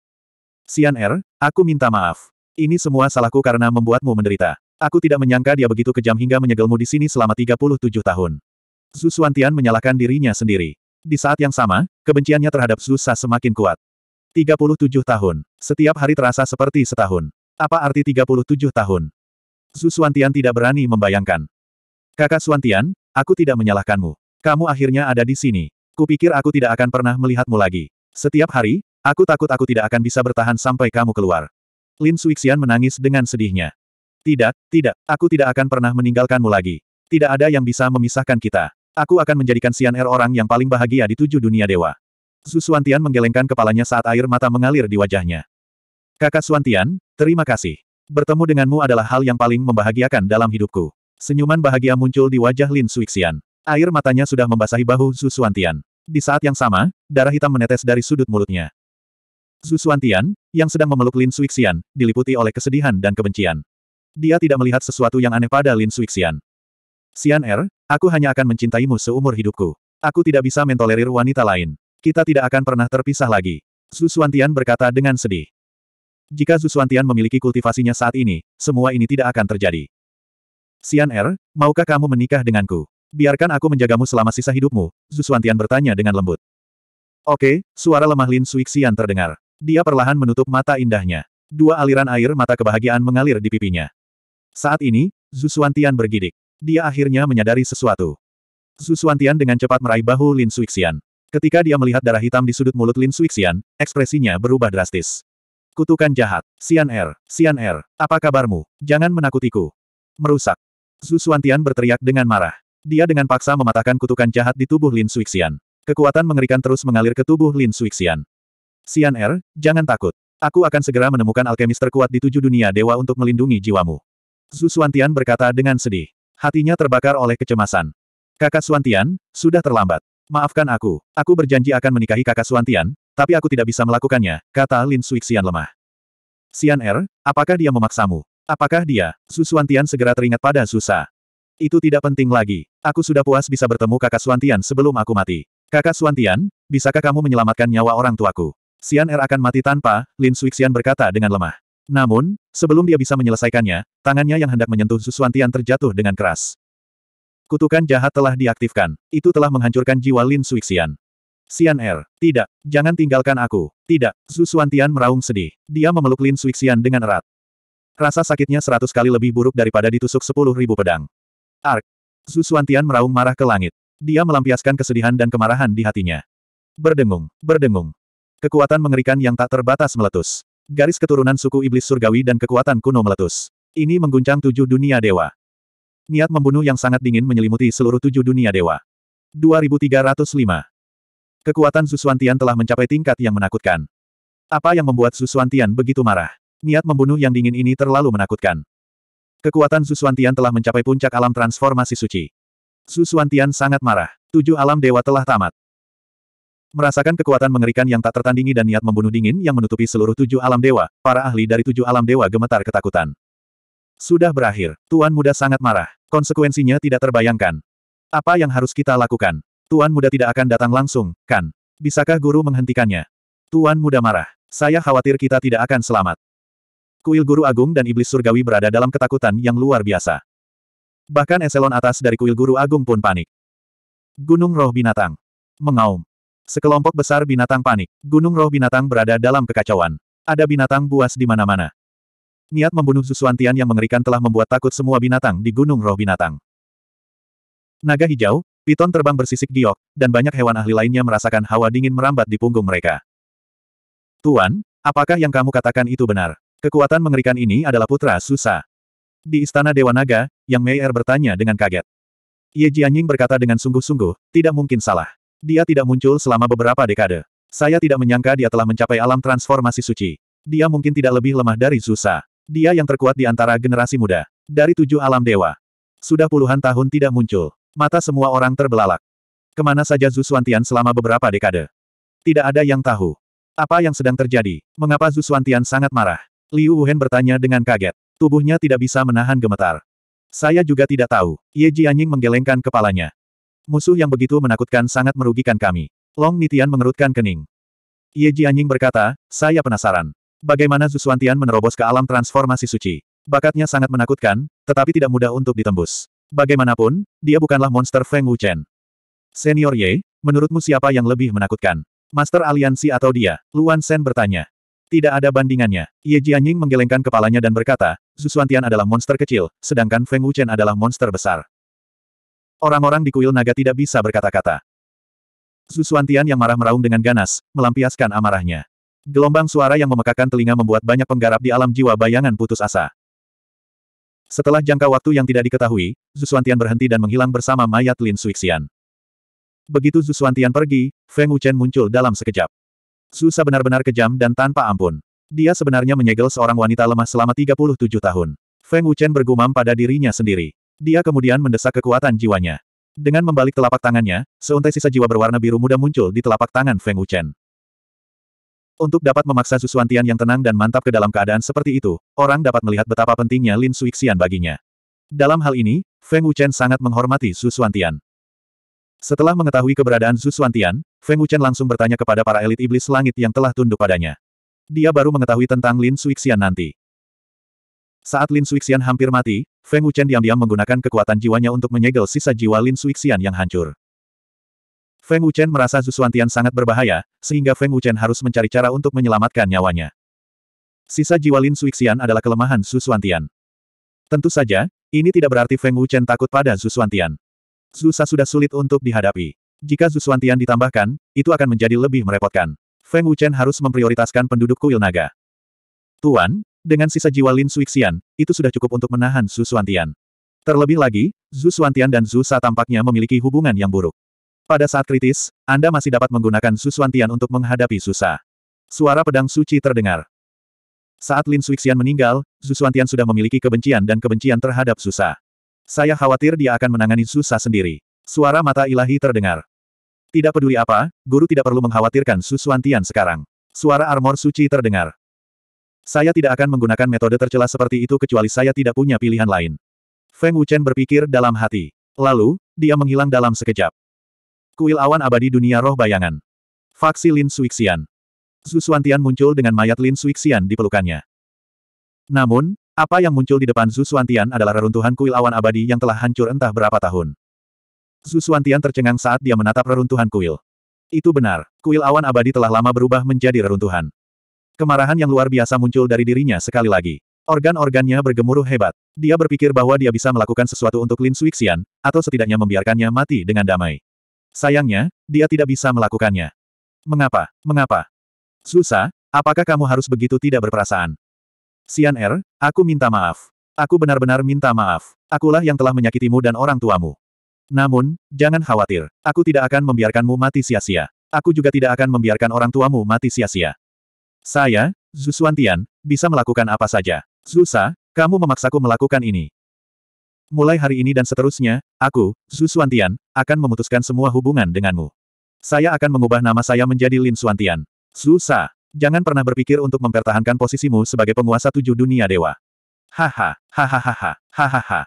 Xian Er, aku minta maaf. Ini semua salahku karena membuatmu menderita. Aku tidak menyangka dia begitu kejam hingga menyegelmu di sini selama 37 tahun. Zhu Suantian menyalahkan dirinya sendiri. Di saat yang sama, kebenciannya terhadap Su Sa semakin kuat. 37 tahun. Setiap hari terasa seperti setahun. Apa arti 37 tahun? Zhu Xuantian tidak berani membayangkan. Kakak Suantian, aku tidak menyalahkanmu. Kamu akhirnya ada di sini. Kupikir aku tidak akan pernah melihatmu lagi. Setiap hari, aku takut aku tidak akan bisa bertahan sampai kamu keluar. Lin Suixian menangis dengan sedihnya. Tidak, tidak, aku tidak akan pernah meninggalkanmu lagi. Tidak ada yang bisa memisahkan kita. Aku akan menjadikan Xian Er orang yang paling bahagia di tujuh dunia dewa. Su Suantian menggelengkan kepalanya saat air mata mengalir di wajahnya. Kakak Suantian, terima kasih. Bertemu denganmu adalah hal yang paling membahagiakan dalam hidupku. Senyuman bahagia muncul di wajah Lin Suixian. Air matanya sudah membasahi bahu Su Suantian. Di saat yang sama, darah hitam menetes dari sudut mulutnya. Su Suantian, yang sedang memeluk Lin Suixian, diliputi oleh kesedihan dan kebencian. Dia tidak melihat sesuatu yang aneh pada Lin Suixian. Xian Er, aku hanya akan mencintaimu seumur hidupku. Aku tidak bisa mentolerir wanita lain. Kita tidak akan pernah terpisah lagi. Zusuantian berkata dengan sedih. Jika Zusuantian memiliki kultivasinya saat ini, semua ini tidak akan terjadi. Xian Er, maukah kamu menikah denganku? Biarkan aku menjagamu selama sisa hidupmu, Zusuantian bertanya dengan lembut. Oke, suara lemah Lin Suixian terdengar. Dia perlahan menutup mata indahnya. Dua aliran air mata kebahagiaan mengalir di pipinya. Saat ini, Zusuantian bergidik. Dia akhirnya menyadari sesuatu. Zusuantian dengan cepat meraih bahu Lin Suixian. Ketika dia melihat darah hitam di sudut mulut Lin Suixian, ekspresinya berubah drastis. Kutukan jahat. Xian Er, Xian Er, apa kabarmu? Jangan menakutiku. Merusak. Zhu Suantian berteriak dengan marah. Dia dengan paksa mematahkan kutukan jahat di tubuh Lin Suixian. Kekuatan mengerikan terus mengalir ke tubuh Lin Suixian. Xian Er, jangan takut. Aku akan segera menemukan alkemis terkuat di tujuh dunia dewa untuk melindungi jiwamu. Zhu Suantian berkata dengan sedih. Hatinya terbakar oleh kecemasan. Kakak Suantian, sudah terlambat. Maafkan aku, aku berjanji akan menikahi kakak Suantian, tapi aku tidak bisa melakukannya, kata Lin Suixian lemah. Xian Er, apakah dia memaksamu? Apakah dia? Su Suantian segera teringat pada Susa. Itu tidak penting lagi. Aku sudah puas bisa bertemu kakak Suantian sebelum aku mati. Kakak Suantian, bisakah kamu menyelamatkan nyawa orang tuaku? Xian Er akan mati tanpa, Lin Suixian berkata dengan lemah. Namun, sebelum dia bisa menyelesaikannya, tangannya yang hendak menyentuh Su Suantian terjatuh dengan keras. Kutukan jahat telah diaktifkan. Itu telah menghancurkan jiwa Lin Suixian. Xian Er, tidak, jangan tinggalkan aku. Tidak, Zhu Xuantian meraung sedih. Dia memeluk Lin Suixian dengan erat. Rasa sakitnya seratus kali lebih buruk daripada ditusuk sepuluh ribu pedang. Ark. Zhu Xuantian meraung marah ke langit. Dia melampiaskan kesedihan dan kemarahan di hatinya. Berdengung, berdengung. Kekuatan mengerikan yang tak terbatas meletus. Garis keturunan suku iblis surgawi dan kekuatan kuno meletus. Ini mengguncang tujuh dunia dewa. Niat membunuh yang sangat dingin menyelimuti seluruh tujuh dunia dewa. 2305. Kekuatan Zusuantian telah mencapai tingkat yang menakutkan. Apa yang membuat Zusuantian begitu marah? Niat membunuh yang dingin ini terlalu menakutkan. Kekuatan Zusuantian telah mencapai puncak alam transformasi suci. Zusuantian sangat marah. Tujuh alam dewa telah tamat. Merasakan kekuatan mengerikan yang tak tertandingi dan niat membunuh dingin yang menutupi seluruh tujuh alam dewa, para ahli dari tujuh alam dewa gemetar ketakutan. Sudah berakhir, Tuan Muda sangat marah. Konsekuensinya tidak terbayangkan. Apa yang harus kita lakukan? Tuan Muda tidak akan datang langsung, kan? Bisakah guru menghentikannya? Tuan Muda marah. Saya khawatir kita tidak akan selamat. Kuil Guru Agung dan Iblis Surgawi berada dalam ketakutan yang luar biasa. Bahkan eselon atas dari kuil Guru Agung pun panik. Gunung Roh Binatang. Mengaum. Sekelompok besar binatang panik. Gunung Roh Binatang berada dalam kekacauan. Ada binatang buas di mana-mana. Niat membunuh Tian yang mengerikan telah membuat takut semua binatang di Gunung Roh Binatang. Naga hijau, piton terbang bersisik giok, dan banyak hewan ahli lainnya merasakan hawa dingin merambat di punggung mereka. Tuan, apakah yang kamu katakan itu benar? Kekuatan mengerikan ini adalah putra Susa. Di istana Dewa Naga, Yang Meier bertanya dengan kaget. Ye Jianying berkata dengan sungguh-sungguh, tidak mungkin salah. Dia tidak muncul selama beberapa dekade. Saya tidak menyangka dia telah mencapai alam transformasi suci. Dia mungkin tidak lebih lemah dari Susa. Dia yang terkuat di antara generasi muda. Dari tujuh alam dewa. Sudah puluhan tahun tidak muncul. Mata semua orang terbelalak. Kemana saja Zuswantian selama beberapa dekade. Tidak ada yang tahu. Apa yang sedang terjadi? Mengapa Zuswantian sangat marah? Liu Wuhen bertanya dengan kaget. Tubuhnya tidak bisa menahan gemetar. Saya juga tidak tahu. Ye Jianying menggelengkan kepalanya. Musuh yang begitu menakutkan sangat merugikan kami. Long Nitian mengerutkan kening. Ye Jianying berkata, saya penasaran. Bagaimana Tian menerobos ke alam transformasi suci? Bakatnya sangat menakutkan, tetapi tidak mudah untuk ditembus. Bagaimanapun, dia bukanlah monster Feng Wuchen. Senior Ye, menurutmu siapa yang lebih menakutkan? Master Aliansi atau dia? Luan Sen bertanya. Tidak ada bandingannya. Ye Jianying menggelengkan kepalanya dan berkata, Tian adalah monster kecil, sedangkan Feng Wuchen adalah monster besar. Orang-orang di kuil naga tidak bisa berkata-kata. Tian yang marah meraung dengan ganas, melampiaskan amarahnya. Gelombang suara yang memekakan telinga membuat banyak penggarap di alam jiwa bayangan putus asa. Setelah jangka waktu yang tidak diketahui, Zuswantian berhenti dan menghilang bersama mayat Lin Suixian. Begitu Zuswantian pergi, Feng Wuchen muncul dalam sekejap. Zusa benar-benar kejam dan tanpa ampun. Dia sebenarnya menyegel seorang wanita lemah selama 37 tahun. Feng Wuchen bergumam pada dirinya sendiri. Dia kemudian mendesak kekuatan jiwanya. Dengan membalik telapak tangannya, seuntai sisa jiwa berwarna biru muda muncul di telapak tangan Feng Wuchen. Untuk dapat memaksa Zusuantian yang tenang dan mantap ke dalam keadaan seperti itu, orang dapat melihat betapa pentingnya Lin Suixian baginya. Dalam hal ini, Feng Wuchen sangat menghormati Zusuantian. Setelah mengetahui keberadaan Zusuantian, Feng Wuchen langsung bertanya kepada para elit iblis langit yang telah tunduk padanya. Dia baru mengetahui tentang Lin Suixian nanti. Saat Lin Suixian hampir mati, Feng Wuchen diam-diam menggunakan kekuatan jiwanya untuk menyegel sisa jiwa Lin Suixian yang hancur. Feng Wuchen merasa Zusuantian sangat berbahaya, sehingga Feng Wuchen harus mencari cara untuk menyelamatkan nyawanya. Sisa jiwa Lin Suixian adalah kelemahan Zusuantian. Tentu saja, ini tidak berarti Feng Wuchen takut pada Zusuantian. Zusa sudah sulit untuk dihadapi. Jika Zusuantian ditambahkan, itu akan menjadi lebih merepotkan. Feng Wuchen harus memprioritaskan penduduk kuil naga. Tuan, dengan sisa jiwa Lin Suixian, itu sudah cukup untuk menahan Zusuantian. Terlebih lagi, Zusuantian dan Zusa tampaknya memiliki hubungan yang buruk. Pada saat kritis, Anda masih dapat menggunakan Suswantian untuk menghadapi susah. Suara pedang suci terdengar. Saat Lin Suixian meninggal, Suswantian sudah memiliki kebencian dan kebencian terhadap susah. Saya khawatir dia akan menangani susah sendiri. Suara mata ilahi terdengar. Tidak peduli apa, guru tidak perlu mengkhawatirkan Suswantian sekarang. Suara armor suci terdengar. Saya tidak akan menggunakan metode tercela seperti itu kecuali saya tidak punya pilihan lain. Feng Wuchen berpikir dalam hati. Lalu, dia menghilang dalam sekejap. Kuil awan abadi dunia roh bayangan. Faksi Lin Suixian. Zhu Suantian muncul dengan mayat Lin Suixian di pelukannya. Namun, apa yang muncul di depan Zhu Suantian adalah reruntuhan kuil awan abadi yang telah hancur entah berapa tahun. Zhu Suantian tercengang saat dia menatap reruntuhan kuil. Itu benar, kuil awan abadi telah lama berubah menjadi reruntuhan. Kemarahan yang luar biasa muncul dari dirinya sekali lagi. Organ-organnya bergemuruh hebat. Dia berpikir bahwa dia bisa melakukan sesuatu untuk Lin Suixian, atau setidaknya membiarkannya mati dengan damai. Sayangnya, dia tidak bisa melakukannya. Mengapa? Mengapa? Susa, apakah kamu harus begitu tidak berperasaan? Sian Er, aku minta maaf. Aku benar-benar minta maaf. Akulah yang telah menyakitimu dan orang tuamu. Namun, jangan khawatir. Aku tidak akan membiarkanmu mati sia-sia. Aku juga tidak akan membiarkan orang tuamu mati sia-sia. Saya, Zhu Tian, bisa melakukan apa saja. Susa, kamu memaksaku melakukan ini. Mulai hari ini dan seterusnya, aku, Zhu Suantian, akan memutuskan semua hubungan denganmu. Saya akan mengubah nama saya menjadi Lin Suantian, Zhu Sa, jangan pernah berpikir untuk mempertahankan posisimu sebagai penguasa tujuh dunia dewa. Haha, hahaha, hahaha.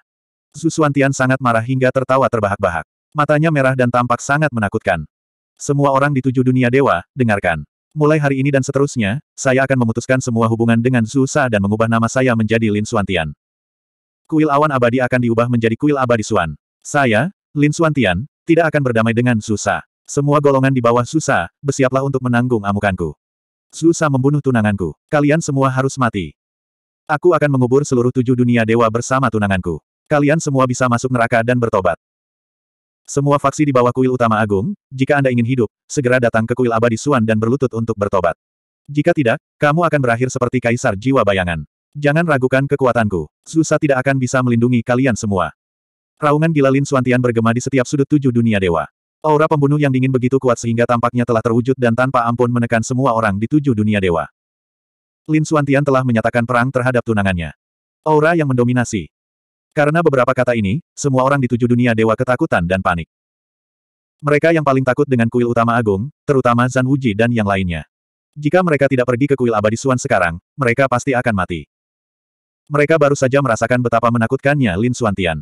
Zhu Suantian sangat marah hingga tertawa terbahak-bahak. Matanya merah dan tampak sangat menakutkan. Semua orang di tujuh dunia dewa, dengarkan. Mulai hari ini dan seterusnya, saya akan memutuskan semua hubungan dengan Zhu Sa dan mengubah nama saya menjadi Lin Suantian kuil awan abadi akan diubah menjadi kuil abadi Suan. Saya, Lin Tian, tidak akan berdamai dengan Susa. Semua golongan di bawah Susa, bersiaplah untuk menanggung amukanku. Susa membunuh tunanganku. Kalian semua harus mati. Aku akan mengubur seluruh tujuh dunia dewa bersama tunanganku. Kalian semua bisa masuk neraka dan bertobat. Semua faksi di bawah kuil utama agung, jika Anda ingin hidup, segera datang ke kuil abadi Suan dan berlutut untuk bertobat. Jika tidak, kamu akan berakhir seperti kaisar jiwa bayangan. Jangan ragukan kekuatanku. Zusa tidak akan bisa melindungi kalian semua. Raungan gila Lin Suantian bergema di setiap sudut tujuh dunia dewa. Aura pembunuh yang dingin begitu kuat sehingga tampaknya telah terwujud dan tanpa ampun menekan semua orang di tujuh dunia dewa. Lin Suantian telah menyatakan perang terhadap tunangannya. Aura yang mendominasi. Karena beberapa kata ini, semua orang di tujuh dunia dewa ketakutan dan panik. Mereka yang paling takut dengan kuil utama agung, terutama Zan Wuji dan yang lainnya. Jika mereka tidak pergi ke kuil abadi Suan sekarang, mereka pasti akan mati. Mereka baru saja merasakan betapa menakutkannya Lin Suantian.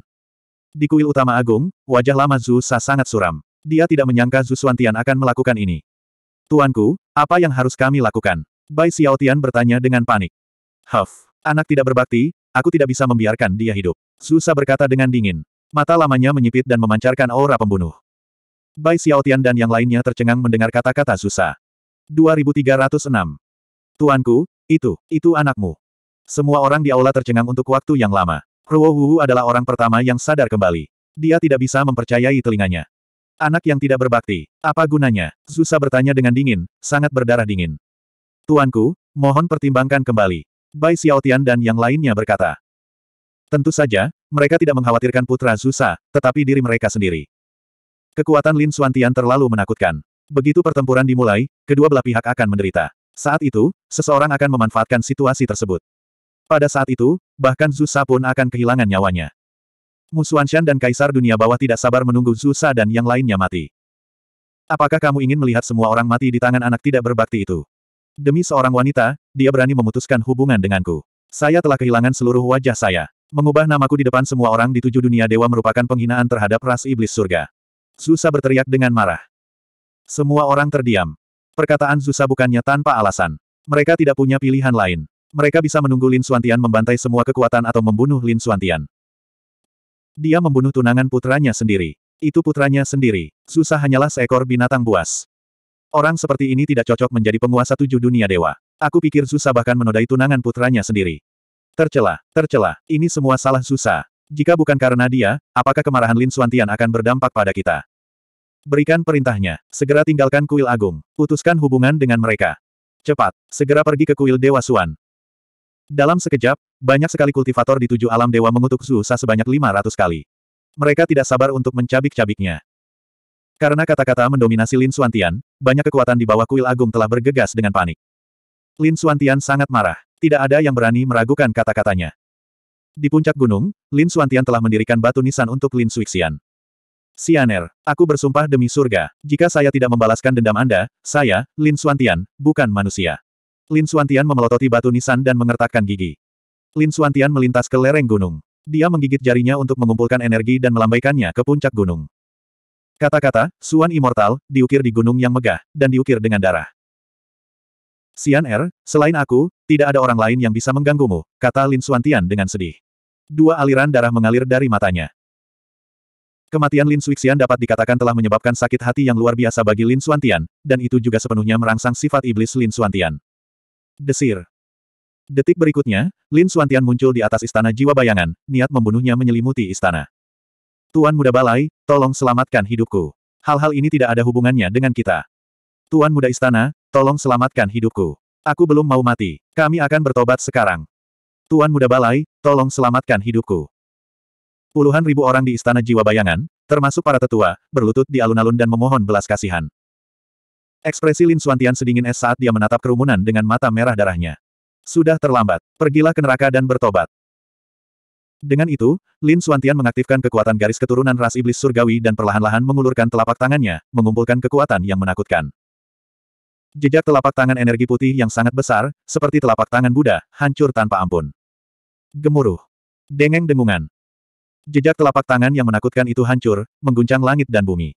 Di kuil utama agung, wajah lama Zhu Sa sangat suram. Dia tidak menyangka Zhu Xuantian akan melakukan ini. Tuanku, apa yang harus kami lakukan? Bai Xiaotian bertanya dengan panik. Huff, anak tidak berbakti, aku tidak bisa membiarkan dia hidup. Zhu Sa berkata dengan dingin. Mata lamanya menyipit dan memancarkan aura pembunuh. Bai Xiaotian dan yang lainnya tercengang mendengar kata-kata Zhu Sa. 2306. Tuanku, itu, itu anakmu. Semua orang di aula tercengang untuk waktu yang lama. Ruo Wu adalah orang pertama yang sadar kembali. Dia tidak bisa mempercayai telinganya. Anak yang tidak berbakti, apa gunanya? Zusa bertanya dengan dingin, sangat berdarah dingin. Tuanku, mohon pertimbangkan kembali. Bai Xiaotian dan yang lainnya berkata. Tentu saja, mereka tidak mengkhawatirkan putra Zusa, tetapi diri mereka sendiri. Kekuatan Lin Suantian terlalu menakutkan. Begitu pertempuran dimulai, kedua belah pihak akan menderita. Saat itu, seseorang akan memanfaatkan situasi tersebut. Pada saat itu, bahkan Zusa pun akan kehilangan nyawanya. Musuanshan dan Kaisar Dunia Bawah tidak sabar menunggu Zusa dan yang lainnya mati. Apakah kamu ingin melihat semua orang mati di tangan anak tidak berbakti itu? Demi seorang wanita, dia berani memutuskan hubungan denganku. Saya telah kehilangan seluruh wajah saya. Mengubah namaku di depan semua orang di tujuh dunia dewa merupakan penghinaan terhadap ras iblis surga. Zusa berteriak dengan marah. Semua orang terdiam. Perkataan Zusa bukannya tanpa alasan. Mereka tidak punya pilihan lain. Mereka bisa menunggu Lin Suantian membantai semua kekuatan atau membunuh Lin Suantian. Dia membunuh tunangan putranya sendiri. Itu putranya sendiri. Susah hanyalah seekor binatang buas. Orang seperti ini tidak cocok menjadi penguasa tujuh dunia dewa. Aku pikir Susa bahkan menodai tunangan putranya sendiri. Tercelah, tercelah, Ini semua salah Susa. Jika bukan karena dia, apakah kemarahan Lin Suantian akan berdampak pada kita? Berikan perintahnya. Segera tinggalkan kuil agung. Putuskan hubungan dengan mereka. Cepat. Segera pergi ke kuil Dewa Suan. Dalam sekejap, banyak sekali kultivator di tujuh alam dewa mengutuk Zusa sebanyak 500 kali. Mereka tidak sabar untuk mencabik-cabiknya. Karena kata-kata mendominasi Lin Suantian, banyak kekuatan di bawah kuil agung telah bergegas dengan panik. Lin Suantian sangat marah. Tidak ada yang berani meragukan kata-katanya. Di puncak gunung, Lin Suantian telah mendirikan batu nisan untuk Lin Suixian. Sianer, aku bersumpah demi surga, jika saya tidak membalaskan dendam Anda, saya, Lin Suantian, bukan manusia. Lin Suantian memelototi batu nisan dan mengertakkan gigi. Lin Suantian melintas ke lereng gunung. Dia menggigit jarinya untuk mengumpulkan energi dan melambaikannya ke puncak gunung. Kata-kata, Suan Immortal, diukir di gunung yang megah, dan diukir dengan darah. Xian Er, selain aku, tidak ada orang lain yang bisa mengganggumu, kata Lin Suantian dengan sedih. Dua aliran darah mengalir dari matanya. Kematian Lin Suixian dapat dikatakan telah menyebabkan sakit hati yang luar biasa bagi Lin Suantian, dan itu juga sepenuhnya merangsang sifat iblis Lin Suantian. Desir. Detik berikutnya, Lin Suantian muncul di atas istana jiwa bayangan, niat membunuhnya menyelimuti istana. Tuan Muda Balai, tolong selamatkan hidupku. Hal-hal ini tidak ada hubungannya dengan kita. Tuan Muda Istana, tolong selamatkan hidupku. Aku belum mau mati. Kami akan bertobat sekarang. Tuan Muda Balai, tolong selamatkan hidupku. Puluhan ribu orang di Istana Jiwa Bayangan, termasuk para tetua, berlutut di alun-alun dan memohon belas kasihan. Ekspresi Lin Suantian sedingin es saat dia menatap kerumunan dengan mata merah darahnya. Sudah terlambat, pergilah ke neraka dan bertobat. Dengan itu, Lin Suantian mengaktifkan kekuatan garis keturunan ras iblis surgawi dan perlahan-lahan mengulurkan telapak tangannya, mengumpulkan kekuatan yang menakutkan. Jejak telapak tangan energi putih yang sangat besar, seperti telapak tangan Buddha, hancur tanpa ampun. Gemuruh. Dengeng dengungan. Jejak telapak tangan yang menakutkan itu hancur, mengguncang langit dan bumi.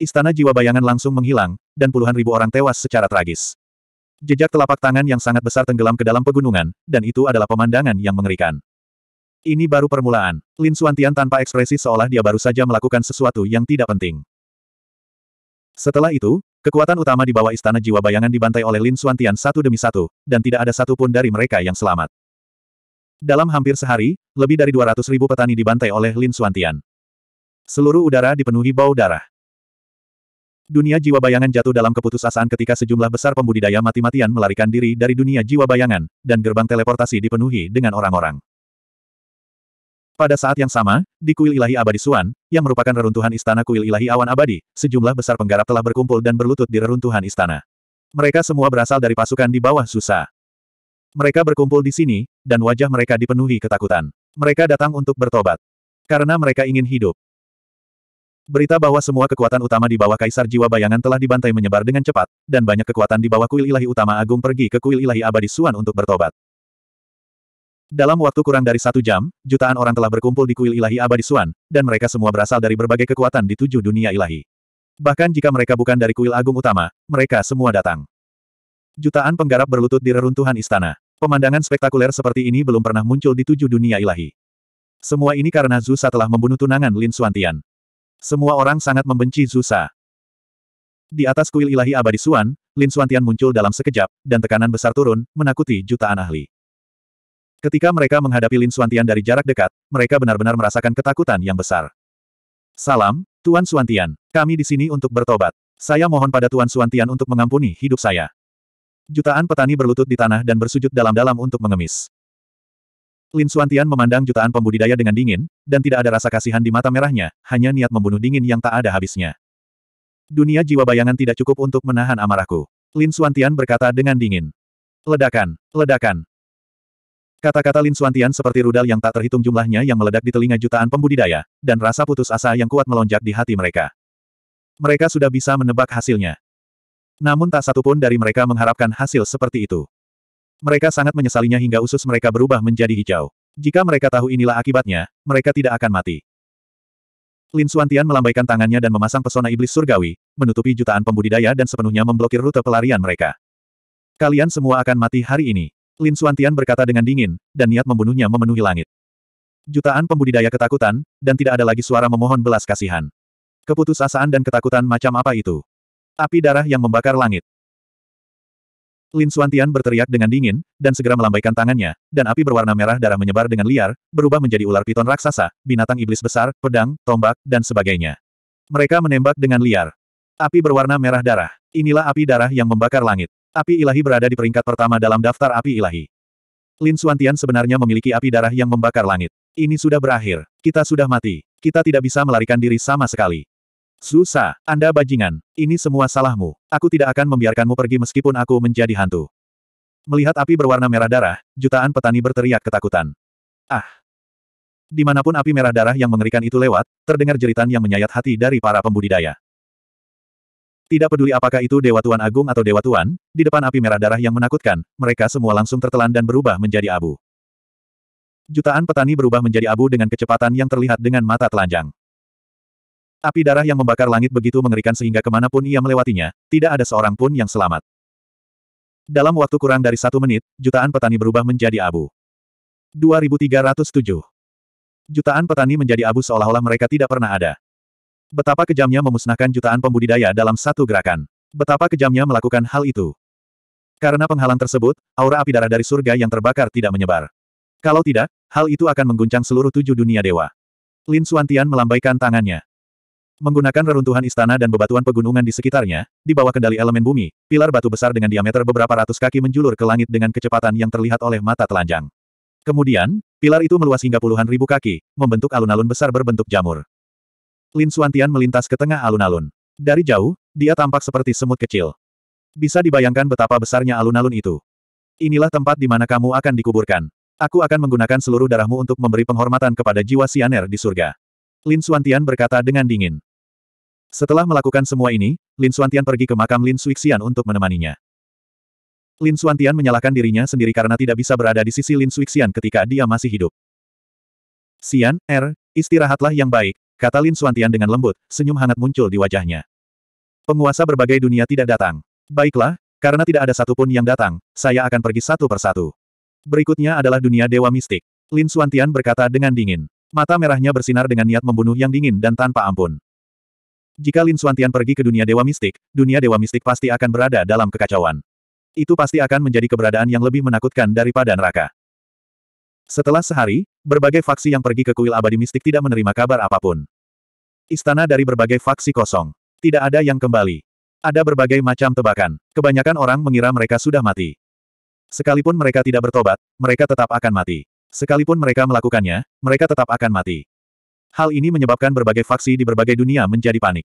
Istana jiwa bayangan langsung menghilang, dan puluhan ribu orang tewas secara tragis. Jejak telapak tangan yang sangat besar tenggelam ke dalam pegunungan, dan itu adalah pemandangan yang mengerikan. Ini baru permulaan. Lin Suantian tanpa ekspresi seolah dia baru saja melakukan sesuatu yang tidak penting. Setelah itu, kekuatan utama di bawah istana jiwa bayangan dibantai oleh Lin Suantian satu demi satu, dan tidak ada satupun dari mereka yang selamat. Dalam hampir sehari, lebih dari 200 ribu petani dibantai oleh Lin Suantian. Seluruh udara dipenuhi bau darah. Dunia jiwa bayangan jatuh dalam keputusasaan ketika sejumlah besar pembudidaya mati-matian melarikan diri dari dunia jiwa bayangan, dan gerbang teleportasi dipenuhi dengan orang-orang. Pada saat yang sama, di kuil ilahi abadi Suan, yang merupakan reruntuhan istana kuil ilahi awan abadi, sejumlah besar penggarap telah berkumpul dan berlutut di reruntuhan istana. Mereka semua berasal dari pasukan di bawah Susa. Mereka berkumpul di sini, dan wajah mereka dipenuhi ketakutan. Mereka datang untuk bertobat. Karena mereka ingin hidup. Berita bahwa semua kekuatan utama di bawah Kaisar Jiwa Bayangan telah dibantai menyebar dengan cepat, dan banyak kekuatan di bawah kuil ilahi utama agung pergi ke kuil ilahi abadi Suan untuk bertobat. Dalam waktu kurang dari satu jam, jutaan orang telah berkumpul di kuil ilahi abadi Suan, dan mereka semua berasal dari berbagai kekuatan di tujuh dunia ilahi. Bahkan jika mereka bukan dari kuil agung utama, mereka semua datang. Jutaan penggarap berlutut di reruntuhan istana. Pemandangan spektakuler seperti ini belum pernah muncul di tujuh dunia ilahi. Semua ini karena Zusa telah membunuh tunangan Lin Suantian. Semua orang sangat membenci Zusa. Di atas kuil ilahi abadi Suan, Lin Suantian muncul dalam sekejap, dan tekanan besar turun, menakuti jutaan ahli. Ketika mereka menghadapi Lin Suantian dari jarak dekat, mereka benar-benar merasakan ketakutan yang besar. Salam, Tuan Suantian. Kami di sini untuk bertobat. Saya mohon pada Tuan Suantian untuk mengampuni hidup saya. Jutaan petani berlutut di tanah dan bersujud dalam-dalam untuk mengemis. Lin Suantian memandang jutaan pembudidaya dengan dingin, dan tidak ada rasa kasihan di mata merahnya, hanya niat membunuh dingin yang tak ada habisnya. Dunia jiwa bayangan tidak cukup untuk menahan amarahku. Lin Suantian berkata dengan dingin. Ledakan, ledakan. Kata-kata Lin Suantian seperti rudal yang tak terhitung jumlahnya yang meledak di telinga jutaan pembudidaya, dan rasa putus asa yang kuat melonjak di hati mereka. Mereka sudah bisa menebak hasilnya. Namun tak satupun dari mereka mengharapkan hasil seperti itu. Mereka sangat menyesalinya hingga usus mereka berubah menjadi hijau. Jika mereka tahu inilah akibatnya, mereka tidak akan mati. Lin Suantian melambaikan tangannya dan memasang pesona iblis surgawi, menutupi jutaan pembudidaya dan sepenuhnya memblokir rute pelarian mereka. Kalian semua akan mati hari ini. Lin Suantian berkata dengan dingin, dan niat membunuhnya memenuhi langit. Jutaan pembudidaya ketakutan, dan tidak ada lagi suara memohon belas kasihan. Keputusasaan dan ketakutan macam apa itu? Api darah yang membakar langit. Lin Suantian berteriak dengan dingin, dan segera melambaikan tangannya, dan api berwarna merah darah menyebar dengan liar, berubah menjadi ular piton raksasa, binatang iblis besar, pedang, tombak, dan sebagainya. Mereka menembak dengan liar. Api berwarna merah darah. Inilah api darah yang membakar langit. Api ilahi berada di peringkat pertama dalam daftar api ilahi. Lin Suantian sebenarnya memiliki api darah yang membakar langit. Ini sudah berakhir. Kita sudah mati. Kita tidak bisa melarikan diri sama sekali. Susa, Anda bajingan, ini semua salahmu, aku tidak akan membiarkanmu pergi meskipun aku menjadi hantu. Melihat api berwarna merah darah, jutaan petani berteriak ketakutan. Ah! Dimanapun api merah darah yang mengerikan itu lewat, terdengar jeritan yang menyayat hati dari para pembudidaya. Tidak peduli apakah itu Dewa Tuan Agung atau Dewa Tuan, di depan api merah darah yang menakutkan, mereka semua langsung tertelan dan berubah menjadi abu. Jutaan petani berubah menjadi abu dengan kecepatan yang terlihat dengan mata telanjang. Api darah yang membakar langit begitu mengerikan sehingga kemanapun ia melewatinya, tidak ada seorang pun yang selamat. Dalam waktu kurang dari satu menit, jutaan petani berubah menjadi abu. 2307 Jutaan petani menjadi abu seolah-olah mereka tidak pernah ada. Betapa kejamnya memusnahkan jutaan pembudidaya dalam satu gerakan. Betapa kejamnya melakukan hal itu. Karena penghalang tersebut, aura api darah dari surga yang terbakar tidak menyebar. Kalau tidak, hal itu akan mengguncang seluruh tujuh dunia dewa. Lin Suantian melambaikan tangannya. Menggunakan reruntuhan istana dan bebatuan pegunungan di sekitarnya, di bawah kendali elemen bumi, pilar batu besar dengan diameter beberapa ratus kaki menjulur ke langit dengan kecepatan yang terlihat oleh mata telanjang. Kemudian, pilar itu meluas hingga puluhan ribu kaki, membentuk alun-alun besar berbentuk jamur. Lin Suantian melintas ke tengah alun-alun. Dari jauh, dia tampak seperti semut kecil. Bisa dibayangkan betapa besarnya alun-alun itu. Inilah tempat di mana kamu akan dikuburkan. Aku akan menggunakan seluruh darahmu untuk memberi penghormatan kepada jiwa Sianer di surga. Lin Suantian berkata dengan dingin. Setelah melakukan semua ini, Lin Xuantian pergi ke makam Lin Suixian untuk menemaninya. Lin Xuantian menyalahkan dirinya sendiri karena tidak bisa berada di sisi Lin Suixian ketika dia masih hidup. Xian, Er, istirahatlah yang baik, kata Lin Xuantian dengan lembut, senyum hangat muncul di wajahnya. Penguasa berbagai dunia tidak datang. Baiklah, karena tidak ada satupun yang datang, saya akan pergi satu persatu. Berikutnya adalah dunia dewa mistik. Lin Xuantian berkata dengan dingin. Mata merahnya bersinar dengan niat membunuh yang dingin dan tanpa ampun. Jika Lin Suantian pergi ke dunia dewa mistik, dunia dewa mistik pasti akan berada dalam kekacauan. Itu pasti akan menjadi keberadaan yang lebih menakutkan daripada neraka. Setelah sehari, berbagai faksi yang pergi ke kuil abadi mistik tidak menerima kabar apapun. Istana dari berbagai faksi kosong. Tidak ada yang kembali. Ada berbagai macam tebakan. Kebanyakan orang mengira mereka sudah mati. Sekalipun mereka tidak bertobat, mereka tetap akan mati. Sekalipun mereka melakukannya, mereka tetap akan mati. Hal ini menyebabkan berbagai faksi di berbagai dunia menjadi panik.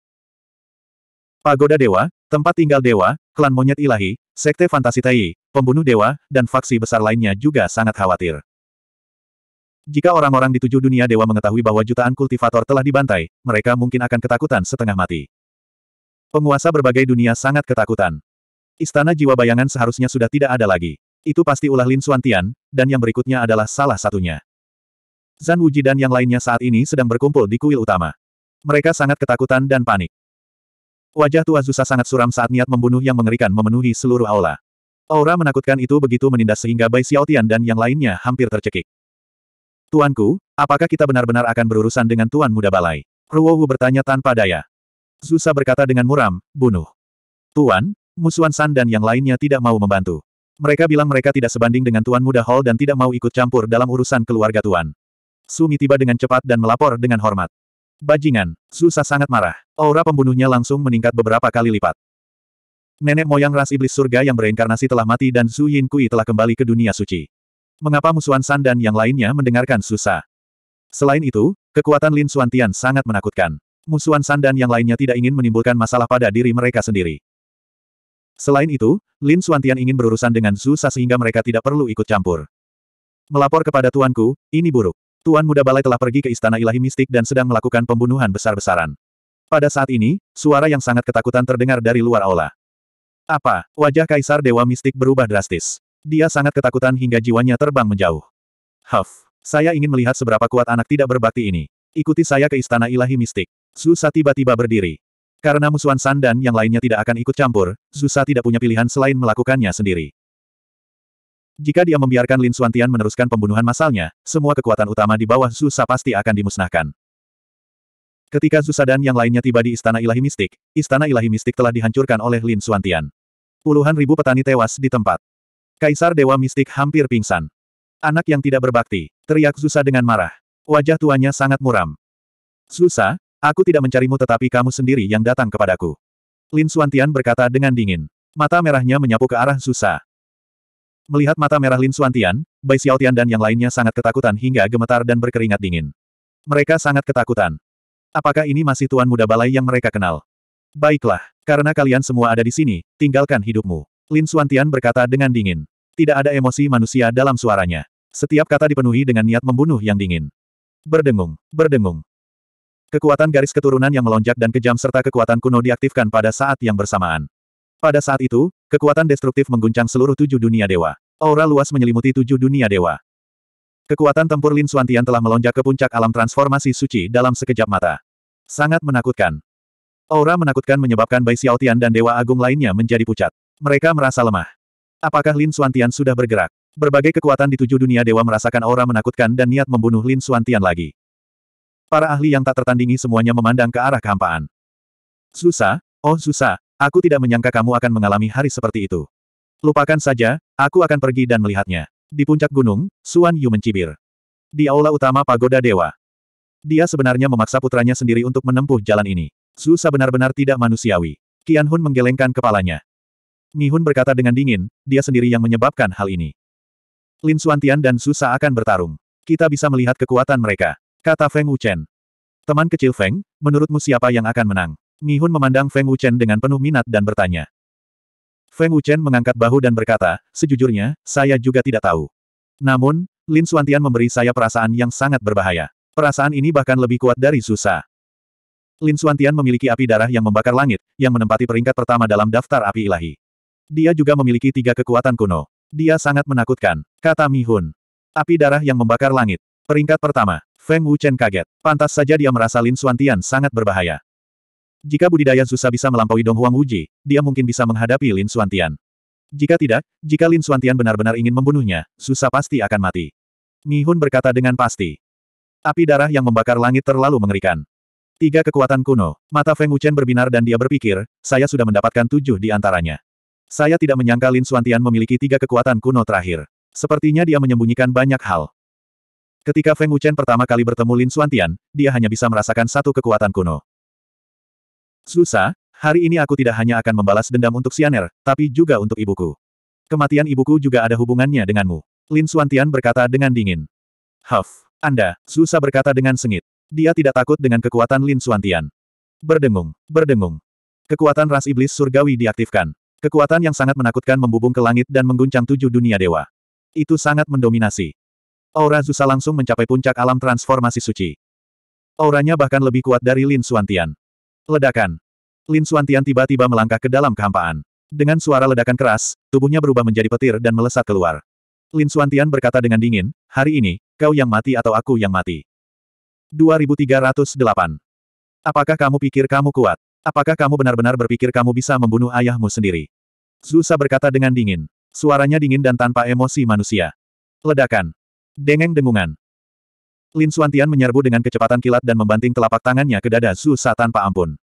Pagoda Dewa, tempat tinggal Dewa, klan monyet ilahi, sekte fantasi tai, pembunuh Dewa, dan faksi besar lainnya juga sangat khawatir. Jika orang-orang di tujuh dunia Dewa mengetahui bahwa jutaan kultivator telah dibantai, mereka mungkin akan ketakutan setengah mati. Penguasa berbagai dunia sangat ketakutan. Istana jiwa bayangan seharusnya sudah tidak ada lagi. Itu pasti ulah Lin Suantian, dan yang berikutnya adalah salah satunya. Zan Wuji dan yang lainnya saat ini sedang berkumpul di kuil utama. Mereka sangat ketakutan dan panik. Wajah tua Zusa sangat suram saat niat membunuh yang mengerikan memenuhi seluruh aula. Aura menakutkan itu begitu menindas sehingga Bai Xiaotian dan yang lainnya hampir tercekik. Tuanku, apakah kita benar-benar akan berurusan dengan Tuan Muda Balai? Ruowu bertanya tanpa daya. Zusa berkata dengan muram, bunuh. Tuan, musuhan San dan yang lainnya tidak mau membantu. Mereka bilang mereka tidak sebanding dengan Tuan Muda Hall dan tidak mau ikut campur dalam urusan keluarga Tuan. Sumi tiba dengan cepat dan melapor dengan hormat. Bajingan, Zusa sangat marah. Aura pembunuhnya langsung meningkat beberapa kali lipat. Nenek moyang ras iblis surga yang bereinkarnasi telah mati dan Zuyin Yin Kui telah kembali ke dunia suci. Mengapa musuhan San dan yang lainnya mendengarkan Susa? Selain itu, kekuatan Lin Suan Tian sangat menakutkan. Musuhan San dan yang lainnya tidak ingin menimbulkan masalah pada diri mereka sendiri. Selain itu, Lin Suan Tian ingin berurusan dengan Zusa sehingga mereka tidak perlu ikut campur. Melapor kepada tuanku, ini buruk. Tuan Muda Balai telah pergi ke Istana Ilahi Mistik dan sedang melakukan pembunuhan besar-besaran. Pada saat ini, suara yang sangat ketakutan terdengar dari luar aula. Apa? Wajah Kaisar Dewa Mistik berubah drastis. Dia sangat ketakutan hingga jiwanya terbang menjauh. Huff. Saya ingin melihat seberapa kuat anak tidak berbakti ini. Ikuti saya ke Istana Ilahi Mistik. Zusa tiba-tiba berdiri. Karena musuhan sandan yang lainnya tidak akan ikut campur, Zusa tidak punya pilihan selain melakukannya sendiri. Jika dia membiarkan Lin Suantian meneruskan pembunuhan masalnya, semua kekuatan utama di bawah Zusa pasti akan dimusnahkan. Ketika Zusa dan yang lainnya tiba di Istana Ilahi Mistik, Istana Ilahi Mistik telah dihancurkan oleh Lin Suantian. Puluhan ribu petani tewas di tempat. Kaisar Dewa Mistik hampir pingsan. Anak yang tidak berbakti, teriak Zusa dengan marah. Wajah tuanya sangat muram. Zusa, aku tidak mencarimu tetapi kamu sendiri yang datang kepadaku. Lin Suantian berkata dengan dingin. Mata merahnya menyapu ke arah Zusa. Melihat mata merah Lin Suantian, Bai Xiaotian dan yang lainnya sangat ketakutan hingga gemetar dan berkeringat dingin. Mereka sangat ketakutan. Apakah ini masih tuan muda balai yang mereka kenal? Baiklah, karena kalian semua ada di sini, tinggalkan hidupmu. Lin Suantian berkata dengan dingin. Tidak ada emosi manusia dalam suaranya. Setiap kata dipenuhi dengan niat membunuh yang dingin. Berdengung, berdengung. Kekuatan garis keturunan yang melonjak dan kejam serta kekuatan kuno diaktifkan pada saat yang bersamaan. Pada saat itu, kekuatan destruktif mengguncang seluruh tujuh dunia dewa. Aura luas menyelimuti tujuh dunia dewa. Kekuatan tempur Lin Suantian telah melonjak ke puncak alam transformasi suci dalam sekejap mata. Sangat menakutkan. Aura menakutkan menyebabkan Bai Xiaotian dan Dewa Agung lainnya menjadi pucat. Mereka merasa lemah. Apakah Lin Suantian sudah bergerak? Berbagai kekuatan di tujuh dunia dewa merasakan aura menakutkan dan niat membunuh Lin Suantian lagi. Para ahli yang tak tertandingi semuanya memandang ke arah kehampaan. Susah, oh susah. Aku tidak menyangka kamu akan mengalami hari seperti itu. Lupakan saja, aku akan pergi dan melihatnya. Di puncak gunung, Suan Yu mencibir. Di aula utama Pagoda Dewa. Dia sebenarnya memaksa putranya sendiri untuk menempuh jalan ini. Susa benar-benar tidak manusiawi. Qian Hun menggelengkan kepalanya. Hun berkata dengan dingin, dia sendiri yang menyebabkan hal ini. Lin Suantian dan Susa akan bertarung. Kita bisa melihat kekuatan mereka. Kata Feng Wuchen. Teman kecil Feng, menurutmu siapa yang akan menang? Mihun memandang Feng Wuchen dengan penuh minat dan bertanya. Feng Wuchen mengangkat bahu dan berkata, sejujurnya, saya juga tidak tahu. Namun, Lin Suantian memberi saya perasaan yang sangat berbahaya. Perasaan ini bahkan lebih kuat dari Susa. Lin Suantian memiliki api darah yang membakar langit, yang menempati peringkat pertama dalam daftar api ilahi. Dia juga memiliki tiga kekuatan kuno. Dia sangat menakutkan, kata Mihun. Api darah yang membakar langit. Peringkat pertama, Feng Wuchen kaget. Pantas saja dia merasa Lin Suantian sangat berbahaya. Jika budidaya susah bisa melampaui Dong Huang Wuji, dia mungkin bisa menghadapi Lin Suantian. Jika tidak, jika Lin Suantian benar-benar ingin membunuhnya, susah pasti akan mati. Mi Hun berkata dengan pasti. Api darah yang membakar langit terlalu mengerikan. Tiga kekuatan kuno. Mata Feng Wuchen berbinar dan dia berpikir, saya sudah mendapatkan tujuh di antaranya. Saya tidak menyangka Lin Suantian memiliki tiga kekuatan kuno terakhir. Sepertinya dia menyembunyikan banyak hal. Ketika Feng Wuchen pertama kali bertemu Lin Suantian, dia hanya bisa merasakan satu kekuatan kuno. Susa, hari ini aku tidak hanya akan membalas dendam untuk Sianer, tapi juga untuk ibuku. Kematian ibuku juga ada hubungannya denganmu. Lin Suantian berkata dengan dingin. Huff, Anda, Susa berkata dengan sengit. Dia tidak takut dengan kekuatan Lin Suantian. Berdengung, berdengung. Kekuatan ras iblis surgawi diaktifkan. Kekuatan yang sangat menakutkan membubung ke langit dan mengguncang tujuh dunia dewa. Itu sangat mendominasi. Aura Zusa langsung mencapai puncak alam transformasi suci. Auranya bahkan lebih kuat dari Lin Suantian. Ledakan. Lin Suantian tiba-tiba melangkah ke dalam kehampaan. Dengan suara ledakan keras, tubuhnya berubah menjadi petir dan melesat keluar. Lin Suantian berkata dengan dingin, hari ini, kau yang mati atau aku yang mati. 2308. Apakah kamu pikir kamu kuat? Apakah kamu benar-benar berpikir kamu bisa membunuh ayahmu sendiri? Zusa berkata dengan dingin. Suaranya dingin dan tanpa emosi manusia. Ledakan. Dengeng dengungan. Lin Suantian menyerbu dengan kecepatan kilat dan membanting telapak tangannya ke dada Zhu Sa tanpa ampun.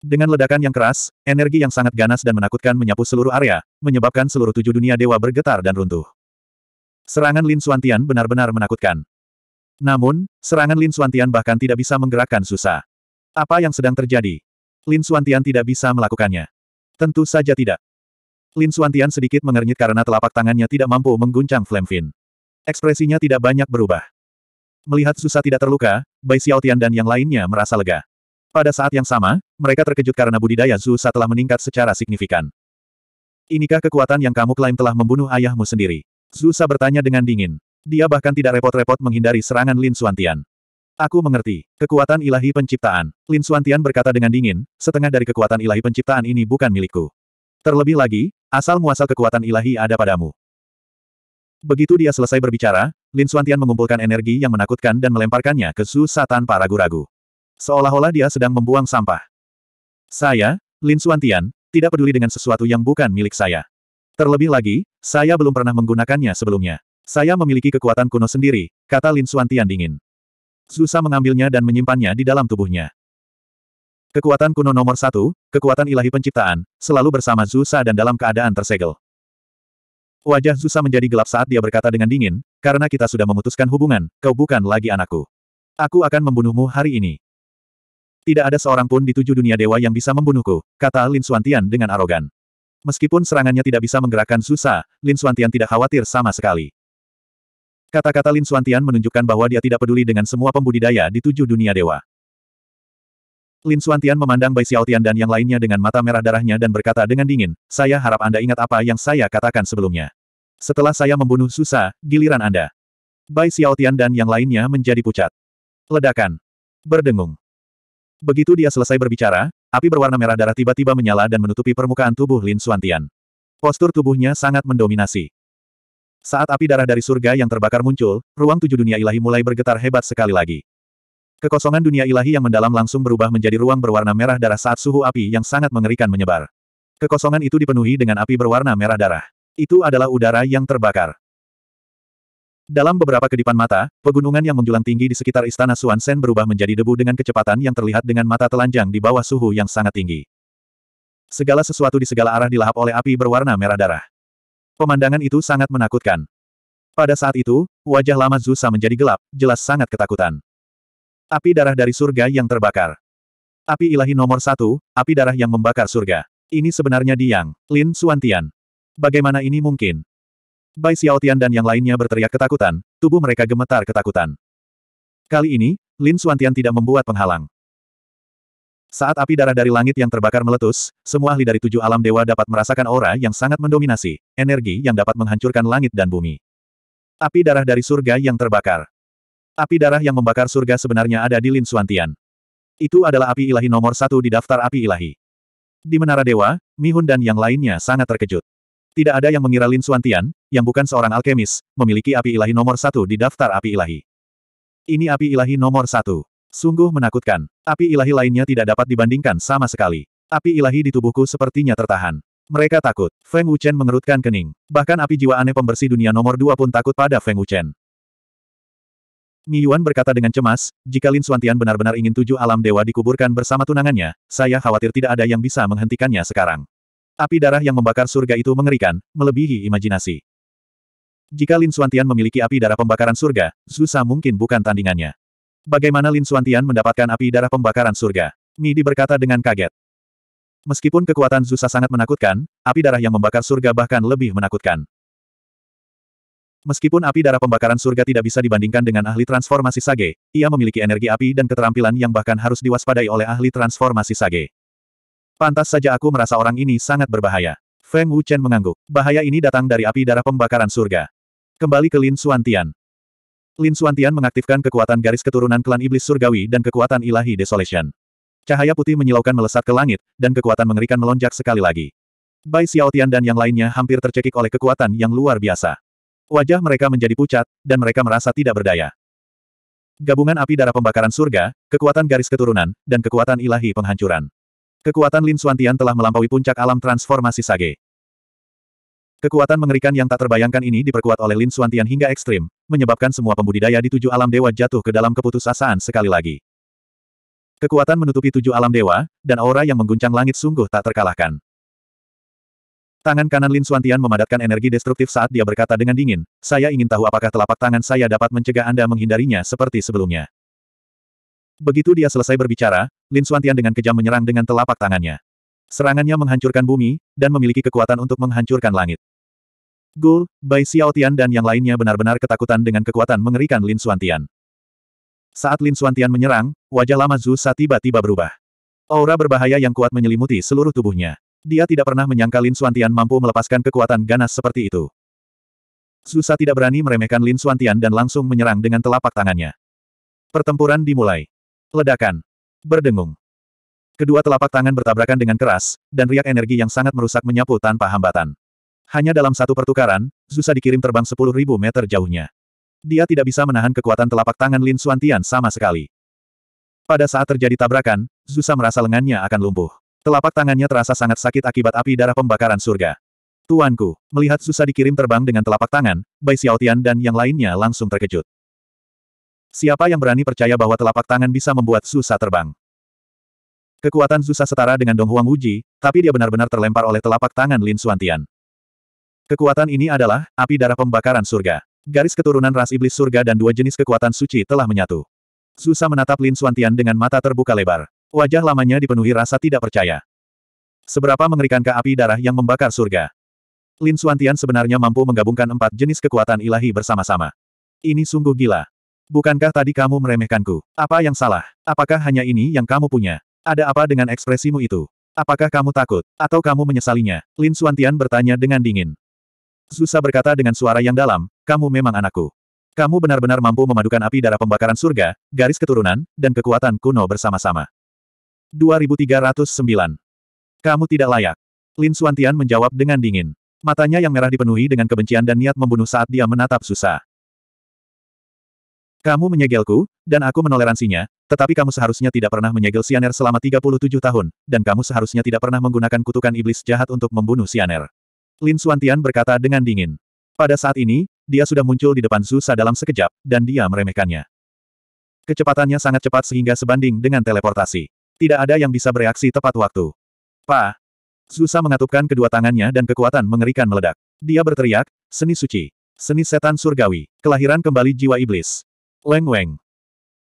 Dengan ledakan yang keras, energi yang sangat ganas dan menakutkan menyapu seluruh area, menyebabkan seluruh tujuh dunia dewa bergetar dan runtuh. Serangan Lin Suantian benar-benar menakutkan. Namun, serangan Lin Suantian bahkan tidak bisa menggerakkan Susa. Apa yang sedang terjadi? Lin Suantian tidak bisa melakukannya. Tentu saja tidak. Lin Suantian sedikit mengernyit karena telapak tangannya tidak mampu mengguncang Flamefin. Ekspresinya tidak banyak berubah. Melihat susah tidak terluka, Bai Xiaotian dan yang lainnya merasa lega. Pada saat yang sama, mereka terkejut karena budidaya Sa telah meningkat secara signifikan. Inikah kekuatan yang kamu klaim telah membunuh ayahmu sendiri? Susa bertanya dengan dingin. Dia bahkan tidak repot-repot menghindari serangan Lin Suantian. Aku mengerti, kekuatan ilahi penciptaan. Lin Suantian berkata dengan dingin, setengah dari kekuatan ilahi penciptaan ini bukan milikku. Terlebih lagi, asal-muasal kekuatan ilahi ada padamu. Begitu dia selesai berbicara, Lin Suantian mengumpulkan energi yang menakutkan dan melemparkannya ke Su Sa tanpa ragu-ragu. Seolah-olah dia sedang membuang sampah. Saya, Lin Suantian, tidak peduli dengan sesuatu yang bukan milik saya. Terlebih lagi, saya belum pernah menggunakannya sebelumnya. Saya memiliki kekuatan kuno sendiri, kata Lin Suantian dingin. Zusa mengambilnya dan menyimpannya di dalam tubuhnya. Kekuatan kuno nomor satu, kekuatan ilahi penciptaan, selalu bersama Zusa dan dalam keadaan tersegel. Wajah Zusa menjadi gelap saat dia berkata dengan dingin, karena kita sudah memutuskan hubungan, kau bukan lagi anakku. Aku akan membunuhmu hari ini. Tidak ada seorang pun di tujuh dunia dewa yang bisa membunuhku, kata Lin Suantian dengan arogan. Meskipun serangannya tidak bisa menggerakkan Zusa, Lin Suantian tidak khawatir sama sekali. Kata-kata Lin Suantian menunjukkan bahwa dia tidak peduli dengan semua pembudidaya di tujuh dunia dewa. Lin Suantian memandang Bai Xiaotian dan yang lainnya dengan mata merah darahnya dan berkata dengan dingin, saya harap Anda ingat apa yang saya katakan sebelumnya. Setelah saya membunuh Susa, giliran Anda. Bai Xiaotian dan yang lainnya menjadi pucat. Ledakan. Berdengung. Begitu dia selesai berbicara, api berwarna merah darah tiba-tiba menyala dan menutupi permukaan tubuh Lin Suantian. Postur tubuhnya sangat mendominasi. Saat api darah dari surga yang terbakar muncul, ruang tujuh dunia ilahi mulai bergetar hebat sekali lagi. Kekosongan dunia ilahi yang mendalam langsung berubah menjadi ruang berwarna merah darah saat suhu api yang sangat mengerikan menyebar. Kekosongan itu dipenuhi dengan api berwarna merah darah. Itu adalah udara yang terbakar. Dalam beberapa kedipan mata, pegunungan yang menjulang tinggi di sekitar istana Suansen berubah menjadi debu dengan kecepatan yang terlihat dengan mata telanjang di bawah suhu yang sangat tinggi. Segala sesuatu di segala arah dilahap oleh api berwarna merah darah. Pemandangan itu sangat menakutkan. Pada saat itu, wajah lama Zusa menjadi gelap, jelas sangat ketakutan. Api darah dari surga yang terbakar. Api ilahi nomor satu, api darah yang membakar surga. Ini sebenarnya Diang, Lin Suantian. Bagaimana ini mungkin? Bai Xiaotian dan yang lainnya berteriak ketakutan, tubuh mereka gemetar ketakutan. Kali ini, Lin Suantian tidak membuat penghalang. Saat api darah dari langit yang terbakar meletus, semua ahli dari tujuh alam dewa dapat merasakan aura yang sangat mendominasi, energi yang dapat menghancurkan langit dan bumi. Api darah dari surga yang terbakar. Api darah yang membakar surga sebenarnya ada di Lin Suantian. Itu adalah api ilahi nomor satu di daftar api ilahi. Di Menara Dewa, Mihun dan yang lainnya sangat terkejut. Tidak ada yang mengira Lin Suantian, yang bukan seorang alkemis, memiliki api ilahi nomor satu di daftar api ilahi. Ini api ilahi nomor satu. Sungguh menakutkan. Api ilahi lainnya tidak dapat dibandingkan sama sekali. Api ilahi di tubuhku sepertinya tertahan. Mereka takut. Feng Wuchen mengerutkan kening. Bahkan api jiwa aneh pembersih dunia nomor dua pun takut pada Feng Wuchen. Mi Yuan berkata dengan cemas, jika Lin Suantian benar-benar ingin tujuh alam dewa dikuburkan bersama tunangannya, saya khawatir tidak ada yang bisa menghentikannya sekarang. Api darah yang membakar surga itu mengerikan, melebihi imajinasi. Jika Lin Suantian memiliki api darah pembakaran surga, Zusa mungkin bukan tandingannya. Bagaimana Lin Suantian mendapatkan api darah pembakaran surga? Midi berkata dengan kaget. Meskipun kekuatan Zusa sangat menakutkan, api darah yang membakar surga bahkan lebih menakutkan. Meskipun api darah pembakaran surga tidak bisa dibandingkan dengan ahli transformasi Sage, ia memiliki energi api dan keterampilan yang bahkan harus diwaspadai oleh ahli transformasi Sage. Pantas saja aku merasa orang ini sangat berbahaya. Feng Wuchen mengangguk. Bahaya ini datang dari api darah pembakaran surga. Kembali ke Lin Suantian. Lin Suantian mengaktifkan kekuatan garis keturunan klan iblis surgawi dan kekuatan ilahi desolation. Cahaya putih menyilaukan melesat ke langit, dan kekuatan mengerikan melonjak sekali lagi. Bai Xiaotian dan yang lainnya hampir tercekik oleh kekuatan yang luar biasa. Wajah mereka menjadi pucat, dan mereka merasa tidak berdaya. Gabungan api darah pembakaran surga, kekuatan garis keturunan, dan kekuatan ilahi penghancuran. Kekuatan Lin Suantian telah melampaui puncak alam transformasi Sage. Kekuatan mengerikan yang tak terbayangkan ini diperkuat oleh Lin Suantian hingga ekstrim, menyebabkan semua pembudidaya di tujuh alam dewa jatuh ke dalam keputusasaan sekali lagi. Kekuatan menutupi tujuh alam dewa, dan aura yang mengguncang langit sungguh tak terkalahkan. Tangan kanan Lin Suantian memadatkan energi destruktif saat dia berkata dengan dingin, saya ingin tahu apakah telapak tangan saya dapat mencegah Anda menghindarinya seperti sebelumnya. Begitu dia selesai berbicara, Lin Suantian dengan kejam menyerang dengan telapak tangannya. Serangannya menghancurkan bumi, dan memiliki kekuatan untuk menghancurkan langit. Gul, Bai Xiaotian dan yang lainnya benar-benar ketakutan dengan kekuatan mengerikan Lin Suantian. Saat Lin Suantian menyerang, wajah lama Zhu Sa tiba-tiba berubah. Aura berbahaya yang kuat menyelimuti seluruh tubuhnya. Dia tidak pernah menyangka Lin Suantian mampu melepaskan kekuatan ganas seperti itu. Zhu Sa tidak berani meremehkan Lin Suantian dan langsung menyerang dengan telapak tangannya. Pertempuran dimulai. Ledakan. Berdengung. Kedua telapak tangan bertabrakan dengan keras, dan riak energi yang sangat merusak menyapu tanpa hambatan. Hanya dalam satu pertukaran, Zusa dikirim terbang 10.000 meter jauhnya. Dia tidak bisa menahan kekuatan telapak tangan Lin Suantian sama sekali. Pada saat terjadi tabrakan, Zusa merasa lengannya akan lumpuh. Telapak tangannya terasa sangat sakit akibat api darah pembakaran surga. Tuanku, melihat Zusa dikirim terbang dengan telapak tangan, Bai Xiaotian dan yang lainnya langsung terkejut. Siapa yang berani percaya bahwa telapak tangan bisa membuat Susa terbang? Kekuatan Susa setara dengan Dong Huang Wuji, tapi dia benar-benar terlempar oleh telapak tangan Lin Suantian. Kekuatan ini adalah api darah pembakaran surga. Garis keturunan ras iblis surga dan dua jenis kekuatan suci telah menyatu. Susa menatap Lin Suantian dengan mata terbuka lebar. Wajah lamanya dipenuhi rasa tidak percaya. Seberapa mengerikankah api darah yang membakar surga? Lin Suantian sebenarnya mampu menggabungkan empat jenis kekuatan ilahi bersama-sama. Ini sungguh gila. Bukankah tadi kamu meremehkanku? Apa yang salah? Apakah hanya ini yang kamu punya? Ada apa dengan ekspresimu itu? Apakah kamu takut? Atau kamu menyesalinya? Lin Suantian bertanya dengan dingin. Susah berkata dengan suara yang dalam, kamu memang anakku. Kamu benar-benar mampu memadukan api darah pembakaran surga, garis keturunan, dan kekuatan kuno bersama-sama. 2309. Kamu tidak layak. Lin Suantian menjawab dengan dingin. Matanya yang merah dipenuhi dengan kebencian dan niat membunuh saat dia menatap susah. Kamu menyegelku, dan aku menoleransinya, tetapi kamu seharusnya tidak pernah menyegel Sianer selama 37 tahun, dan kamu seharusnya tidak pernah menggunakan kutukan iblis jahat untuk membunuh Sianer. Lin Suantian berkata dengan dingin. Pada saat ini, dia sudah muncul di depan Zusa dalam sekejap, dan dia meremehkannya. Kecepatannya sangat cepat sehingga sebanding dengan teleportasi. Tidak ada yang bisa bereaksi tepat waktu. Pa! Zusa mengatupkan kedua tangannya dan kekuatan mengerikan meledak. Dia berteriak, seni suci. Seni setan surgawi. Kelahiran kembali jiwa iblis. Leng Weng.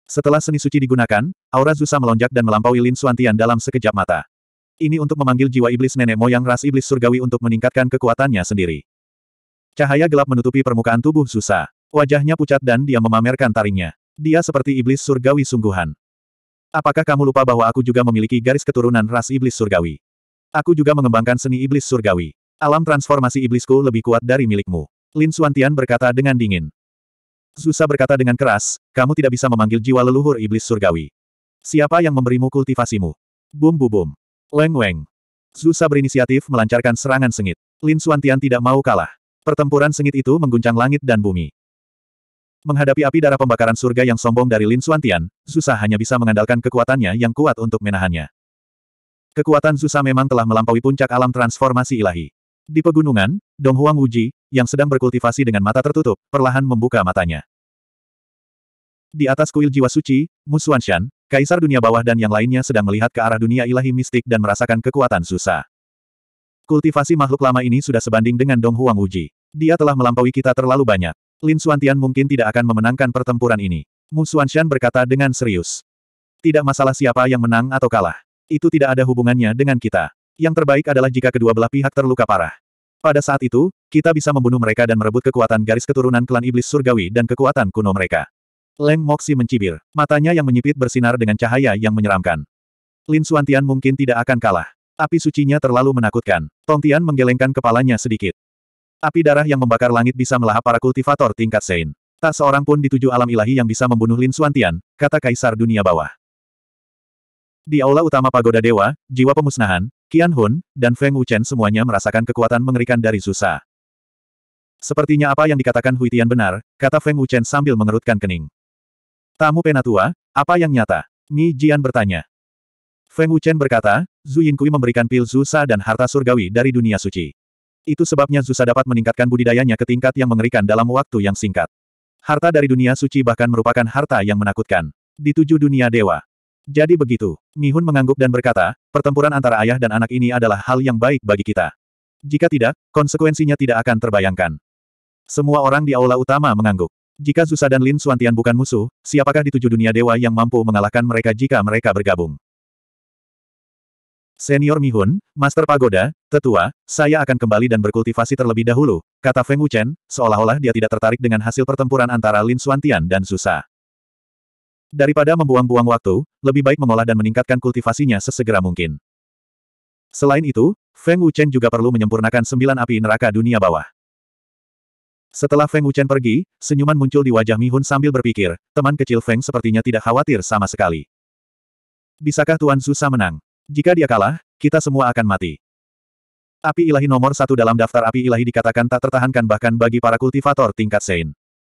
Setelah seni suci digunakan, aura Zusa melonjak dan melampaui Lin Suantian dalam sekejap mata. Ini untuk memanggil jiwa iblis nenek moyang ras iblis surgawi untuk meningkatkan kekuatannya sendiri. Cahaya gelap menutupi permukaan tubuh Zusa. Wajahnya pucat dan dia memamerkan taringnya. Dia seperti iblis surgawi sungguhan. Apakah kamu lupa bahwa aku juga memiliki garis keturunan ras iblis surgawi? Aku juga mengembangkan seni iblis surgawi. Alam transformasi iblisku lebih kuat dari milikmu. Lin Suantian berkata dengan dingin. Zusa berkata dengan keras, kamu tidak bisa memanggil jiwa leluhur iblis surgawi. Siapa yang memberimu kultivasimu? Bum bum bum. Leng weng. Zusa berinisiatif melancarkan serangan sengit. Lin Suantian tidak mau kalah. Pertempuran sengit itu mengguncang langit dan bumi. Menghadapi api darah pembakaran surga yang sombong dari Lin Suantian, Zusa hanya bisa mengandalkan kekuatannya yang kuat untuk menahannya. Kekuatan Zusa memang telah melampaui puncak alam transformasi ilahi. Di pegunungan, Dong Huang Wuji, yang sedang berkultivasi dengan mata tertutup, perlahan membuka matanya. Di atas kuil jiwa suci, Musuanshan, Kaisar Dunia Bawah dan yang lainnya sedang melihat ke arah dunia ilahi mistik dan merasakan kekuatan susah. Kultivasi makhluk lama ini sudah sebanding dengan Dong Huang Wuji. Dia telah melampaui kita terlalu banyak. Lin Suantian mungkin tidak akan memenangkan pertempuran ini. Mu Suanshan berkata dengan serius. Tidak masalah siapa yang menang atau kalah. Itu tidak ada hubungannya dengan kita yang terbaik adalah jika kedua belah pihak terluka parah. Pada saat itu, kita bisa membunuh mereka dan merebut kekuatan garis keturunan klan iblis surgawi dan kekuatan kuno mereka. Leng Moxi mencibir, matanya yang menyipit bersinar dengan cahaya yang menyeramkan. Lin Suantian mungkin tidak akan kalah. Api sucinya terlalu menakutkan. Tongtian menggelengkan kepalanya sedikit. Api darah yang membakar langit bisa melahap para kultivator tingkat Sein. Tak seorang pun di tujuh alam ilahi yang bisa membunuh Lin Suantian, kata Kaisar Dunia Bawah. Di aula utama Pagoda Dewa, jiwa pemusnahan, Qian Hun, dan Feng Wuchen semuanya merasakan kekuatan mengerikan dari Zusa. Sepertinya apa yang dikatakan Hui Tian benar, kata Feng Wuchen sambil mengerutkan kening. Tamu penatua, apa yang nyata? Mi Jian bertanya. Feng Wuchen berkata, Zhu Yinkui memberikan pil Zusa dan harta surgawi dari dunia suci. Itu sebabnya Zusa dapat meningkatkan budidayanya ke tingkat yang mengerikan dalam waktu yang singkat. Harta dari dunia suci bahkan merupakan harta yang menakutkan. Di tujuh dunia dewa, jadi begitu. Mihun mengangguk dan berkata, pertempuran antara ayah dan anak ini adalah hal yang baik bagi kita. Jika tidak, konsekuensinya tidak akan terbayangkan. Semua orang di aula utama mengangguk. Jika Zusa dan Lin Suantian bukan musuh, siapakah di tujuh dunia dewa yang mampu mengalahkan mereka jika mereka bergabung? Senior Mihun, Master Pagoda, tetua, saya akan kembali dan berkultivasi terlebih dahulu, kata Feng Wuchen, seolah-olah dia tidak tertarik dengan hasil pertempuran antara Lin Suantian dan Zusa. Daripada membuang-buang waktu, lebih baik mengolah dan meningkatkan kultivasinya sesegera mungkin. Selain itu, Feng Wuchen juga perlu menyempurnakan sembilan api neraka dunia bawah. Setelah Feng Wuchen pergi, senyuman muncul di wajah Mi Hun sambil berpikir, teman kecil Feng sepertinya tidak khawatir sama sekali. Bisakah Tuan Susa menang? Jika dia kalah, kita semua akan mati. Api ilahi nomor satu dalam daftar api ilahi dikatakan tak tertahankan bahkan bagi para kultivator tingkat Sein.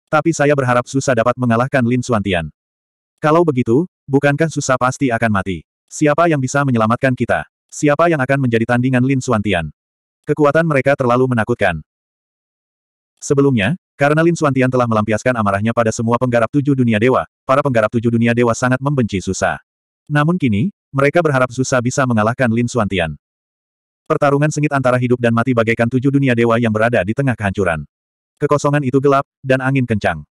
Tapi saya berharap Susa dapat mengalahkan Lin Suantian. Kalau begitu, bukankah susah pasti akan mati? Siapa yang bisa menyelamatkan kita? Siapa yang akan menjadi tandingan Lin Suantian? Kekuatan mereka terlalu menakutkan. Sebelumnya, karena Lin Suantian telah melampiaskan amarahnya pada semua penggarap tujuh dunia dewa, para penggarap tujuh dunia dewa sangat membenci Susa. Namun kini, mereka berharap Susa bisa mengalahkan Lin Suantian. Pertarungan sengit antara hidup dan mati bagaikan tujuh dunia dewa yang berada di tengah kehancuran. Kekosongan itu gelap, dan angin kencang.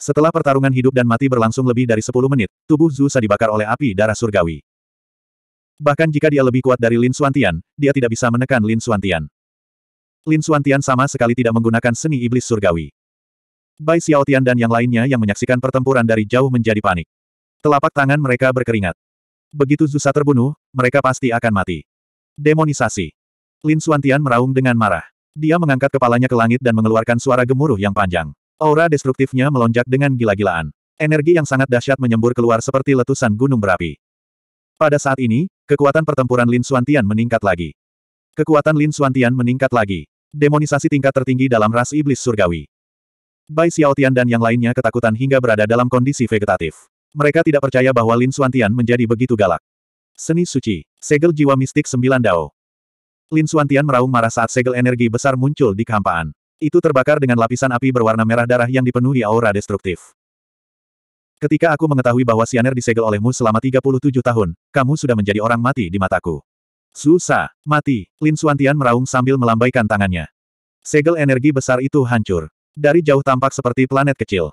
Setelah pertarungan hidup dan mati berlangsung lebih dari 10 menit, tubuh Zusa dibakar oleh api darah surgawi. Bahkan jika dia lebih kuat dari Lin Suantian, dia tidak bisa menekan Lin Suantian. Lin Suantian sama sekali tidak menggunakan seni iblis surgawi. Bai Xiaotian dan yang lainnya yang menyaksikan pertempuran dari jauh menjadi panik. Telapak tangan mereka berkeringat. Begitu Zusa terbunuh, mereka pasti akan mati. Demonisasi. Lin Suantian meraung dengan marah. Dia mengangkat kepalanya ke langit dan mengeluarkan suara gemuruh yang panjang. Aura destruktifnya melonjak dengan gila-gilaan. Energi yang sangat dahsyat menyembur keluar seperti letusan gunung berapi. Pada saat ini, kekuatan pertempuran Lin Suantian meningkat lagi. Kekuatan Lin Suantian meningkat lagi. Demonisasi tingkat tertinggi dalam ras iblis surgawi. Bai Xiaotian dan yang lainnya ketakutan hingga berada dalam kondisi vegetatif. Mereka tidak percaya bahwa Lin Suantian menjadi begitu galak. Seni suci, segel jiwa mistik sembilan dao. Lin Suantian meraung marah saat segel energi besar muncul di kehampaan. Itu terbakar dengan lapisan api berwarna merah darah yang dipenuhi aura destruktif. Ketika aku mengetahui bahwa Sianer disegel olehmu selama 37 tahun, kamu sudah menjadi orang mati di mataku. Susah, mati, Lin Suantian meraung sambil melambaikan tangannya. Segel energi besar itu hancur. Dari jauh tampak seperti planet kecil.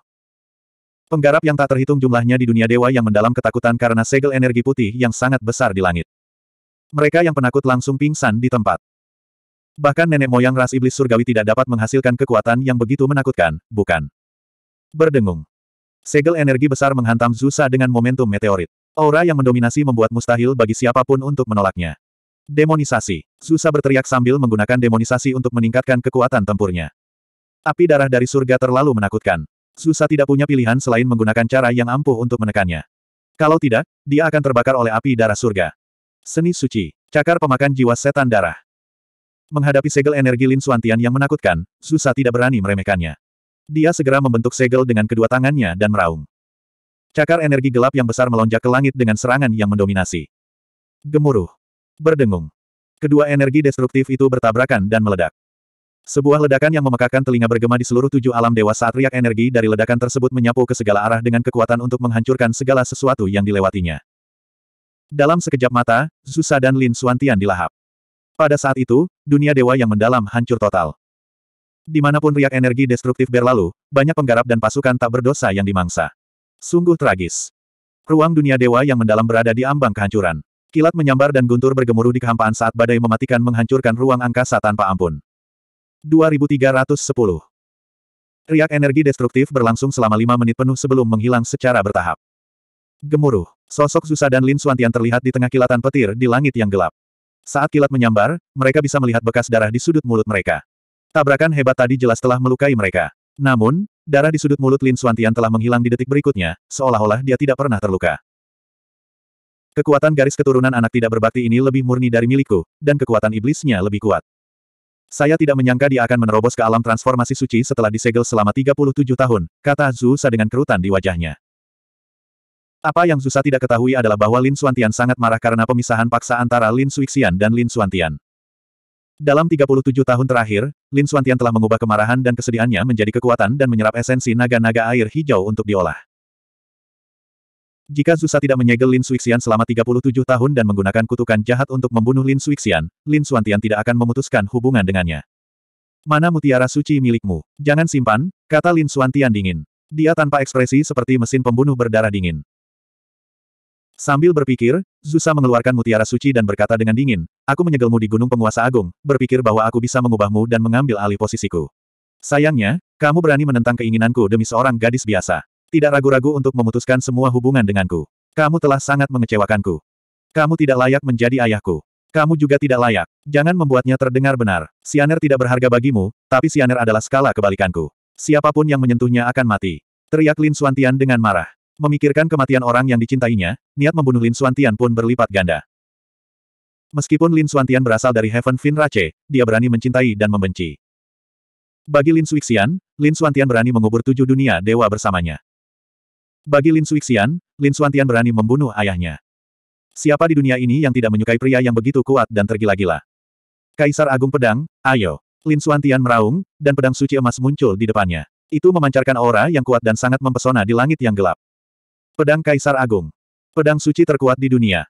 Penggarap yang tak terhitung jumlahnya di dunia dewa yang mendalam ketakutan karena segel energi putih yang sangat besar di langit. Mereka yang penakut langsung pingsan di tempat. Bahkan nenek moyang ras iblis surgawi tidak dapat menghasilkan kekuatan yang begitu menakutkan, bukan? Berdengung. Segel energi besar menghantam Zusa dengan momentum meteorit. Aura yang mendominasi membuat mustahil bagi siapapun untuk menolaknya. Demonisasi. Zusa berteriak sambil menggunakan demonisasi untuk meningkatkan kekuatan tempurnya. Api darah dari surga terlalu menakutkan. Zusa tidak punya pilihan selain menggunakan cara yang ampuh untuk menekannya. Kalau tidak, dia akan terbakar oleh api darah surga. Seni suci. Cakar pemakan jiwa setan darah. Menghadapi segel energi Lin Suantian yang menakutkan, Susa tidak berani meremehkannya. Dia segera membentuk segel dengan kedua tangannya dan meraung. Cakar energi gelap yang besar melonjak ke langit dengan serangan yang mendominasi. Gemuruh. Berdengung. Kedua energi destruktif itu bertabrakan dan meledak. Sebuah ledakan yang memekakan telinga bergema di seluruh tujuh alam dewa saat riak energi dari ledakan tersebut menyapu ke segala arah dengan kekuatan untuk menghancurkan segala sesuatu yang dilewatinya. Dalam sekejap mata, Susa dan Lin Suantian dilahap. Pada saat itu, dunia dewa yang mendalam hancur total. Dimanapun riak energi destruktif berlalu, banyak penggarap dan pasukan tak berdosa yang dimangsa. Sungguh tragis. Ruang dunia dewa yang mendalam berada di ambang kehancuran. Kilat menyambar dan guntur bergemuruh di kehampaan saat badai mematikan menghancurkan ruang angkasa tanpa ampun. 2310 Riak energi destruktif berlangsung selama lima menit penuh sebelum menghilang secara bertahap. Gemuruh. Sosok Zusa dan Lin Suantian terlihat di tengah kilatan petir di langit yang gelap. Saat kilat menyambar, mereka bisa melihat bekas darah di sudut mulut mereka. Tabrakan hebat tadi jelas telah melukai mereka. Namun, darah di sudut mulut Lin Suantian telah menghilang di detik berikutnya, seolah-olah dia tidak pernah terluka. Kekuatan garis keturunan anak tidak berbakti ini lebih murni dari milikku, dan kekuatan iblisnya lebih kuat. Saya tidak menyangka dia akan menerobos ke alam transformasi suci setelah disegel selama 37 tahun, kata Zhu Sa dengan kerutan di wajahnya. Apa yang Zusa tidak ketahui adalah bahwa Lin Suantian sangat marah karena pemisahan paksa antara Lin Suixian dan Lin Suantian. Dalam 37 tahun terakhir, Lin Suantian telah mengubah kemarahan dan kesedihannya menjadi kekuatan dan menyerap esensi naga-naga air hijau untuk diolah. Jika Zusa tidak menyegel Lin Suixian selama 37 tahun dan menggunakan kutukan jahat untuk membunuh Lin Suixian, Lin Suantian tidak akan memutuskan hubungan dengannya. Mana mutiara suci milikmu? Jangan simpan, kata Lin Suantian dingin. Dia tanpa ekspresi seperti mesin pembunuh berdarah dingin. Sambil berpikir, Zusa mengeluarkan mutiara suci dan berkata dengan dingin, aku menyegelmu di gunung penguasa agung, berpikir bahwa aku bisa mengubahmu dan mengambil alih posisiku. Sayangnya, kamu berani menentang keinginanku demi seorang gadis biasa. Tidak ragu-ragu untuk memutuskan semua hubungan denganku. Kamu telah sangat mengecewakanku. Kamu tidak layak menjadi ayahku. Kamu juga tidak layak. Jangan membuatnya terdengar benar. Sianer tidak berharga bagimu, tapi Sianer adalah skala kebalikanku. Siapapun yang menyentuhnya akan mati. Teriak Lin Suantian dengan marah. Memikirkan kematian orang yang dicintainya, niat membunuh Lin Suantian pun berlipat ganda. Meskipun Lin Suantian berasal dari Heaven Fin Rache, dia berani mencintai dan membenci. Bagi Lin Suixian, Lin Suantian berani mengubur tujuh dunia dewa bersamanya. Bagi Lin Suixian, Lin Suantian berani membunuh ayahnya. Siapa di dunia ini yang tidak menyukai pria yang begitu kuat dan tergila-gila? Kaisar Agung Pedang, ayo. Lin Suantian meraung, dan pedang suci emas muncul di depannya. Itu memancarkan aura yang kuat dan sangat mempesona di langit yang gelap. Pedang Kaisar Agung. Pedang suci terkuat di dunia.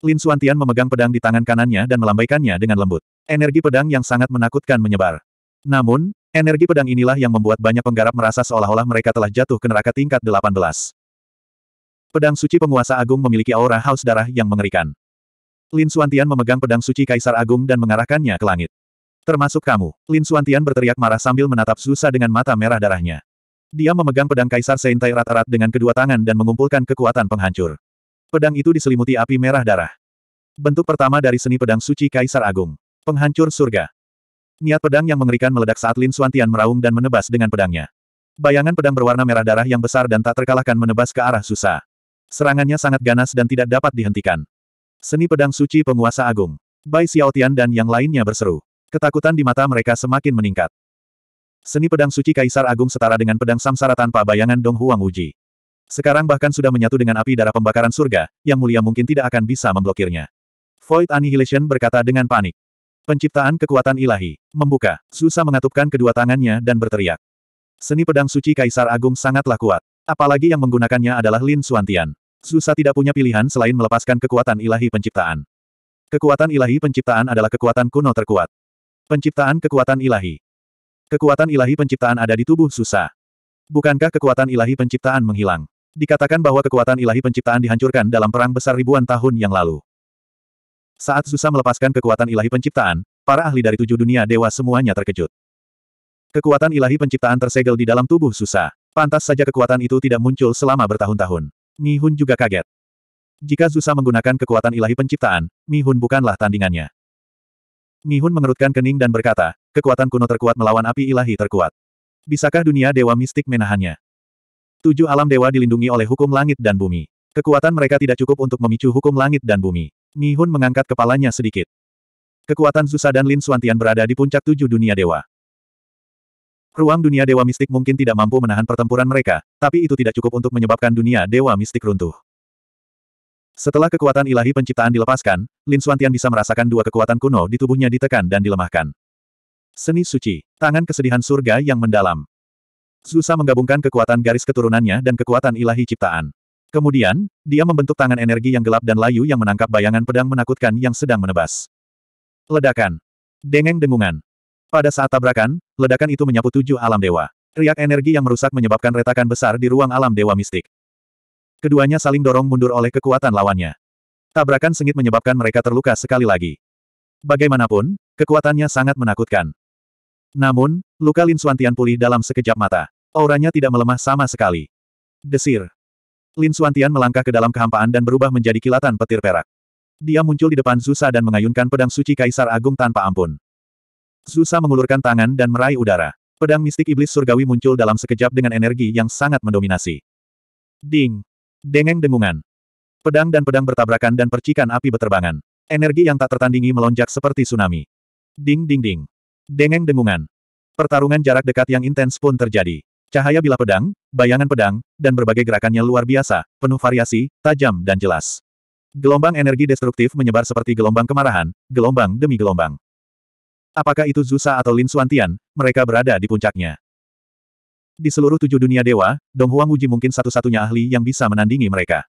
Lin Suantian memegang pedang di tangan kanannya dan melambaikannya dengan lembut. Energi pedang yang sangat menakutkan menyebar. Namun, energi pedang inilah yang membuat banyak penggarap merasa seolah-olah mereka telah jatuh ke neraka tingkat 18. Pedang suci penguasa agung memiliki aura haus darah yang mengerikan. Lin Suantian memegang pedang suci Kaisar Agung dan mengarahkannya ke langit. Termasuk kamu, Lin Suantian berteriak marah sambil menatap susah dengan mata merah darahnya. Dia memegang pedang Kaisar seintai rata rata dengan kedua tangan dan mengumpulkan kekuatan penghancur. Pedang itu diselimuti api merah darah. Bentuk pertama dari seni pedang suci Kaisar Agung. Penghancur surga. Niat pedang yang mengerikan meledak saat Lin Suantian meraung dan menebas dengan pedangnya. Bayangan pedang berwarna merah darah yang besar dan tak terkalahkan menebas ke arah Susa. Serangannya sangat ganas dan tidak dapat dihentikan. Seni pedang suci penguasa agung. Bai Xiaotian dan yang lainnya berseru. Ketakutan di mata mereka semakin meningkat. Seni pedang suci Kaisar Agung setara dengan pedang samsara tanpa bayangan Dong Huang Uji. Sekarang bahkan sudah menyatu dengan api darah pembakaran surga, yang mulia mungkin tidak akan bisa memblokirnya. Void Annihilation berkata dengan panik. Penciptaan kekuatan ilahi. Membuka. susah mengatupkan kedua tangannya dan berteriak. Seni pedang suci Kaisar Agung sangatlah kuat. Apalagi yang menggunakannya adalah Lin Suantian. Susa tidak punya pilihan selain melepaskan kekuatan ilahi penciptaan. Kekuatan ilahi penciptaan adalah kekuatan kuno terkuat. Penciptaan kekuatan ilahi. Kekuatan ilahi penciptaan ada di tubuh Susa. Bukankah kekuatan ilahi penciptaan menghilang? Dikatakan bahwa kekuatan ilahi penciptaan dihancurkan dalam perang besar ribuan tahun yang lalu. Saat Susa melepaskan kekuatan ilahi penciptaan, para ahli dari tujuh dunia dewa semuanya terkejut. Kekuatan ilahi penciptaan tersegel di dalam tubuh Susa. Pantas saja kekuatan itu tidak muncul selama bertahun-tahun. Mihun juga kaget. Jika Susa menggunakan kekuatan ilahi penciptaan, Mihun bukanlah tandingannya. Nihun mengerutkan kening dan berkata, kekuatan kuno terkuat melawan api ilahi terkuat. Bisakah dunia dewa mistik menahannya? Tujuh alam dewa dilindungi oleh hukum langit dan bumi. Kekuatan mereka tidak cukup untuk memicu hukum langit dan bumi. Nihun mengangkat kepalanya sedikit. Kekuatan Zusa dan Lin Suantian berada di puncak tujuh dunia dewa. Ruang dunia dewa mistik mungkin tidak mampu menahan pertempuran mereka, tapi itu tidak cukup untuk menyebabkan dunia dewa mistik runtuh. Setelah kekuatan ilahi penciptaan dilepaskan, Lin Tian bisa merasakan dua kekuatan kuno di tubuhnya ditekan dan dilemahkan. Seni suci, tangan kesedihan surga yang mendalam. Zusa menggabungkan kekuatan garis keturunannya dan kekuatan ilahi ciptaan. Kemudian, dia membentuk tangan energi yang gelap dan layu yang menangkap bayangan pedang menakutkan yang sedang menebas. Ledakan. Dengeng dengungan. Pada saat tabrakan, ledakan itu menyapu tujuh alam dewa. Riak energi yang merusak menyebabkan retakan besar di ruang alam dewa mistik. Keduanya saling dorong mundur oleh kekuatan lawannya. Tabrakan sengit menyebabkan mereka terluka sekali lagi. Bagaimanapun, kekuatannya sangat menakutkan. Namun, luka Lin Suantian pulih dalam sekejap mata. Auranya tidak melemah sama sekali. Desir. Lin Suantian melangkah ke dalam kehampaan dan berubah menjadi kilatan petir perak. Dia muncul di depan Zusa dan mengayunkan pedang suci Kaisar Agung tanpa ampun. Zusa mengulurkan tangan dan meraih udara. Pedang mistik iblis surgawi muncul dalam sekejap dengan energi yang sangat mendominasi. Ding! Dengeng dengungan. Pedang dan pedang bertabrakan dan percikan api beterbangan, Energi yang tak tertandingi melonjak seperti tsunami. Ding ding ding. Dengeng dengungan. Pertarungan jarak dekat yang intens pun terjadi. Cahaya bila pedang, bayangan pedang, dan berbagai gerakannya luar biasa, penuh variasi, tajam dan jelas. Gelombang energi destruktif menyebar seperti gelombang kemarahan, gelombang demi gelombang. Apakah itu Zusa atau Lin Suantian, mereka berada di puncaknya. Di seluruh tujuh dunia dewa, Dong Huang Wuji mungkin satu-satunya ahli yang bisa menandingi mereka.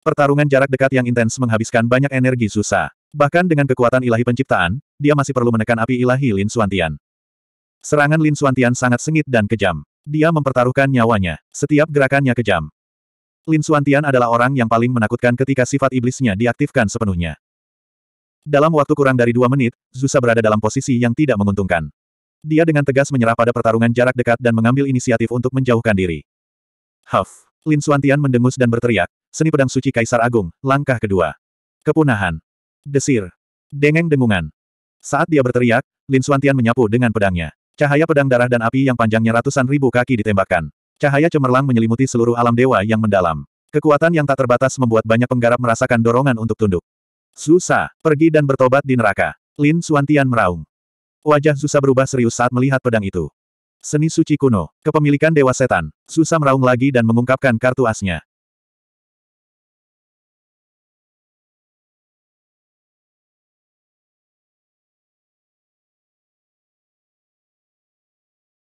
Pertarungan jarak dekat yang intens menghabiskan banyak energi susah. Bahkan dengan kekuatan ilahi penciptaan, dia masih perlu menekan api ilahi Lin Suantian. Serangan Lin Suantian sangat sengit dan kejam. Dia mempertaruhkan nyawanya. Setiap gerakannya kejam. Lin Suantian adalah orang yang paling menakutkan ketika sifat iblisnya diaktifkan sepenuhnya. Dalam waktu kurang dari dua menit, Zusa berada dalam posisi yang tidak menguntungkan. Dia dengan tegas menyerah pada pertarungan jarak dekat dan mengambil inisiatif untuk menjauhkan diri. Huff! Lin Suantian mendengus dan berteriak, seni pedang suci Kaisar Agung, langkah kedua. Kepunahan. Desir. Dengeng dengungan. Saat dia berteriak, Lin Suantian menyapu dengan pedangnya. Cahaya pedang darah dan api yang panjangnya ratusan ribu kaki ditembakkan. Cahaya cemerlang menyelimuti seluruh alam dewa yang mendalam. Kekuatan yang tak terbatas membuat banyak penggarap merasakan dorongan untuk tunduk. Susah, pergi dan bertobat di neraka. Lin Suantian meraung. Wajah susah berubah serius saat melihat pedang itu. Seni suci kuno, kepemilikan Dewa Setan, susah meraung lagi dan mengungkapkan kartu asnya.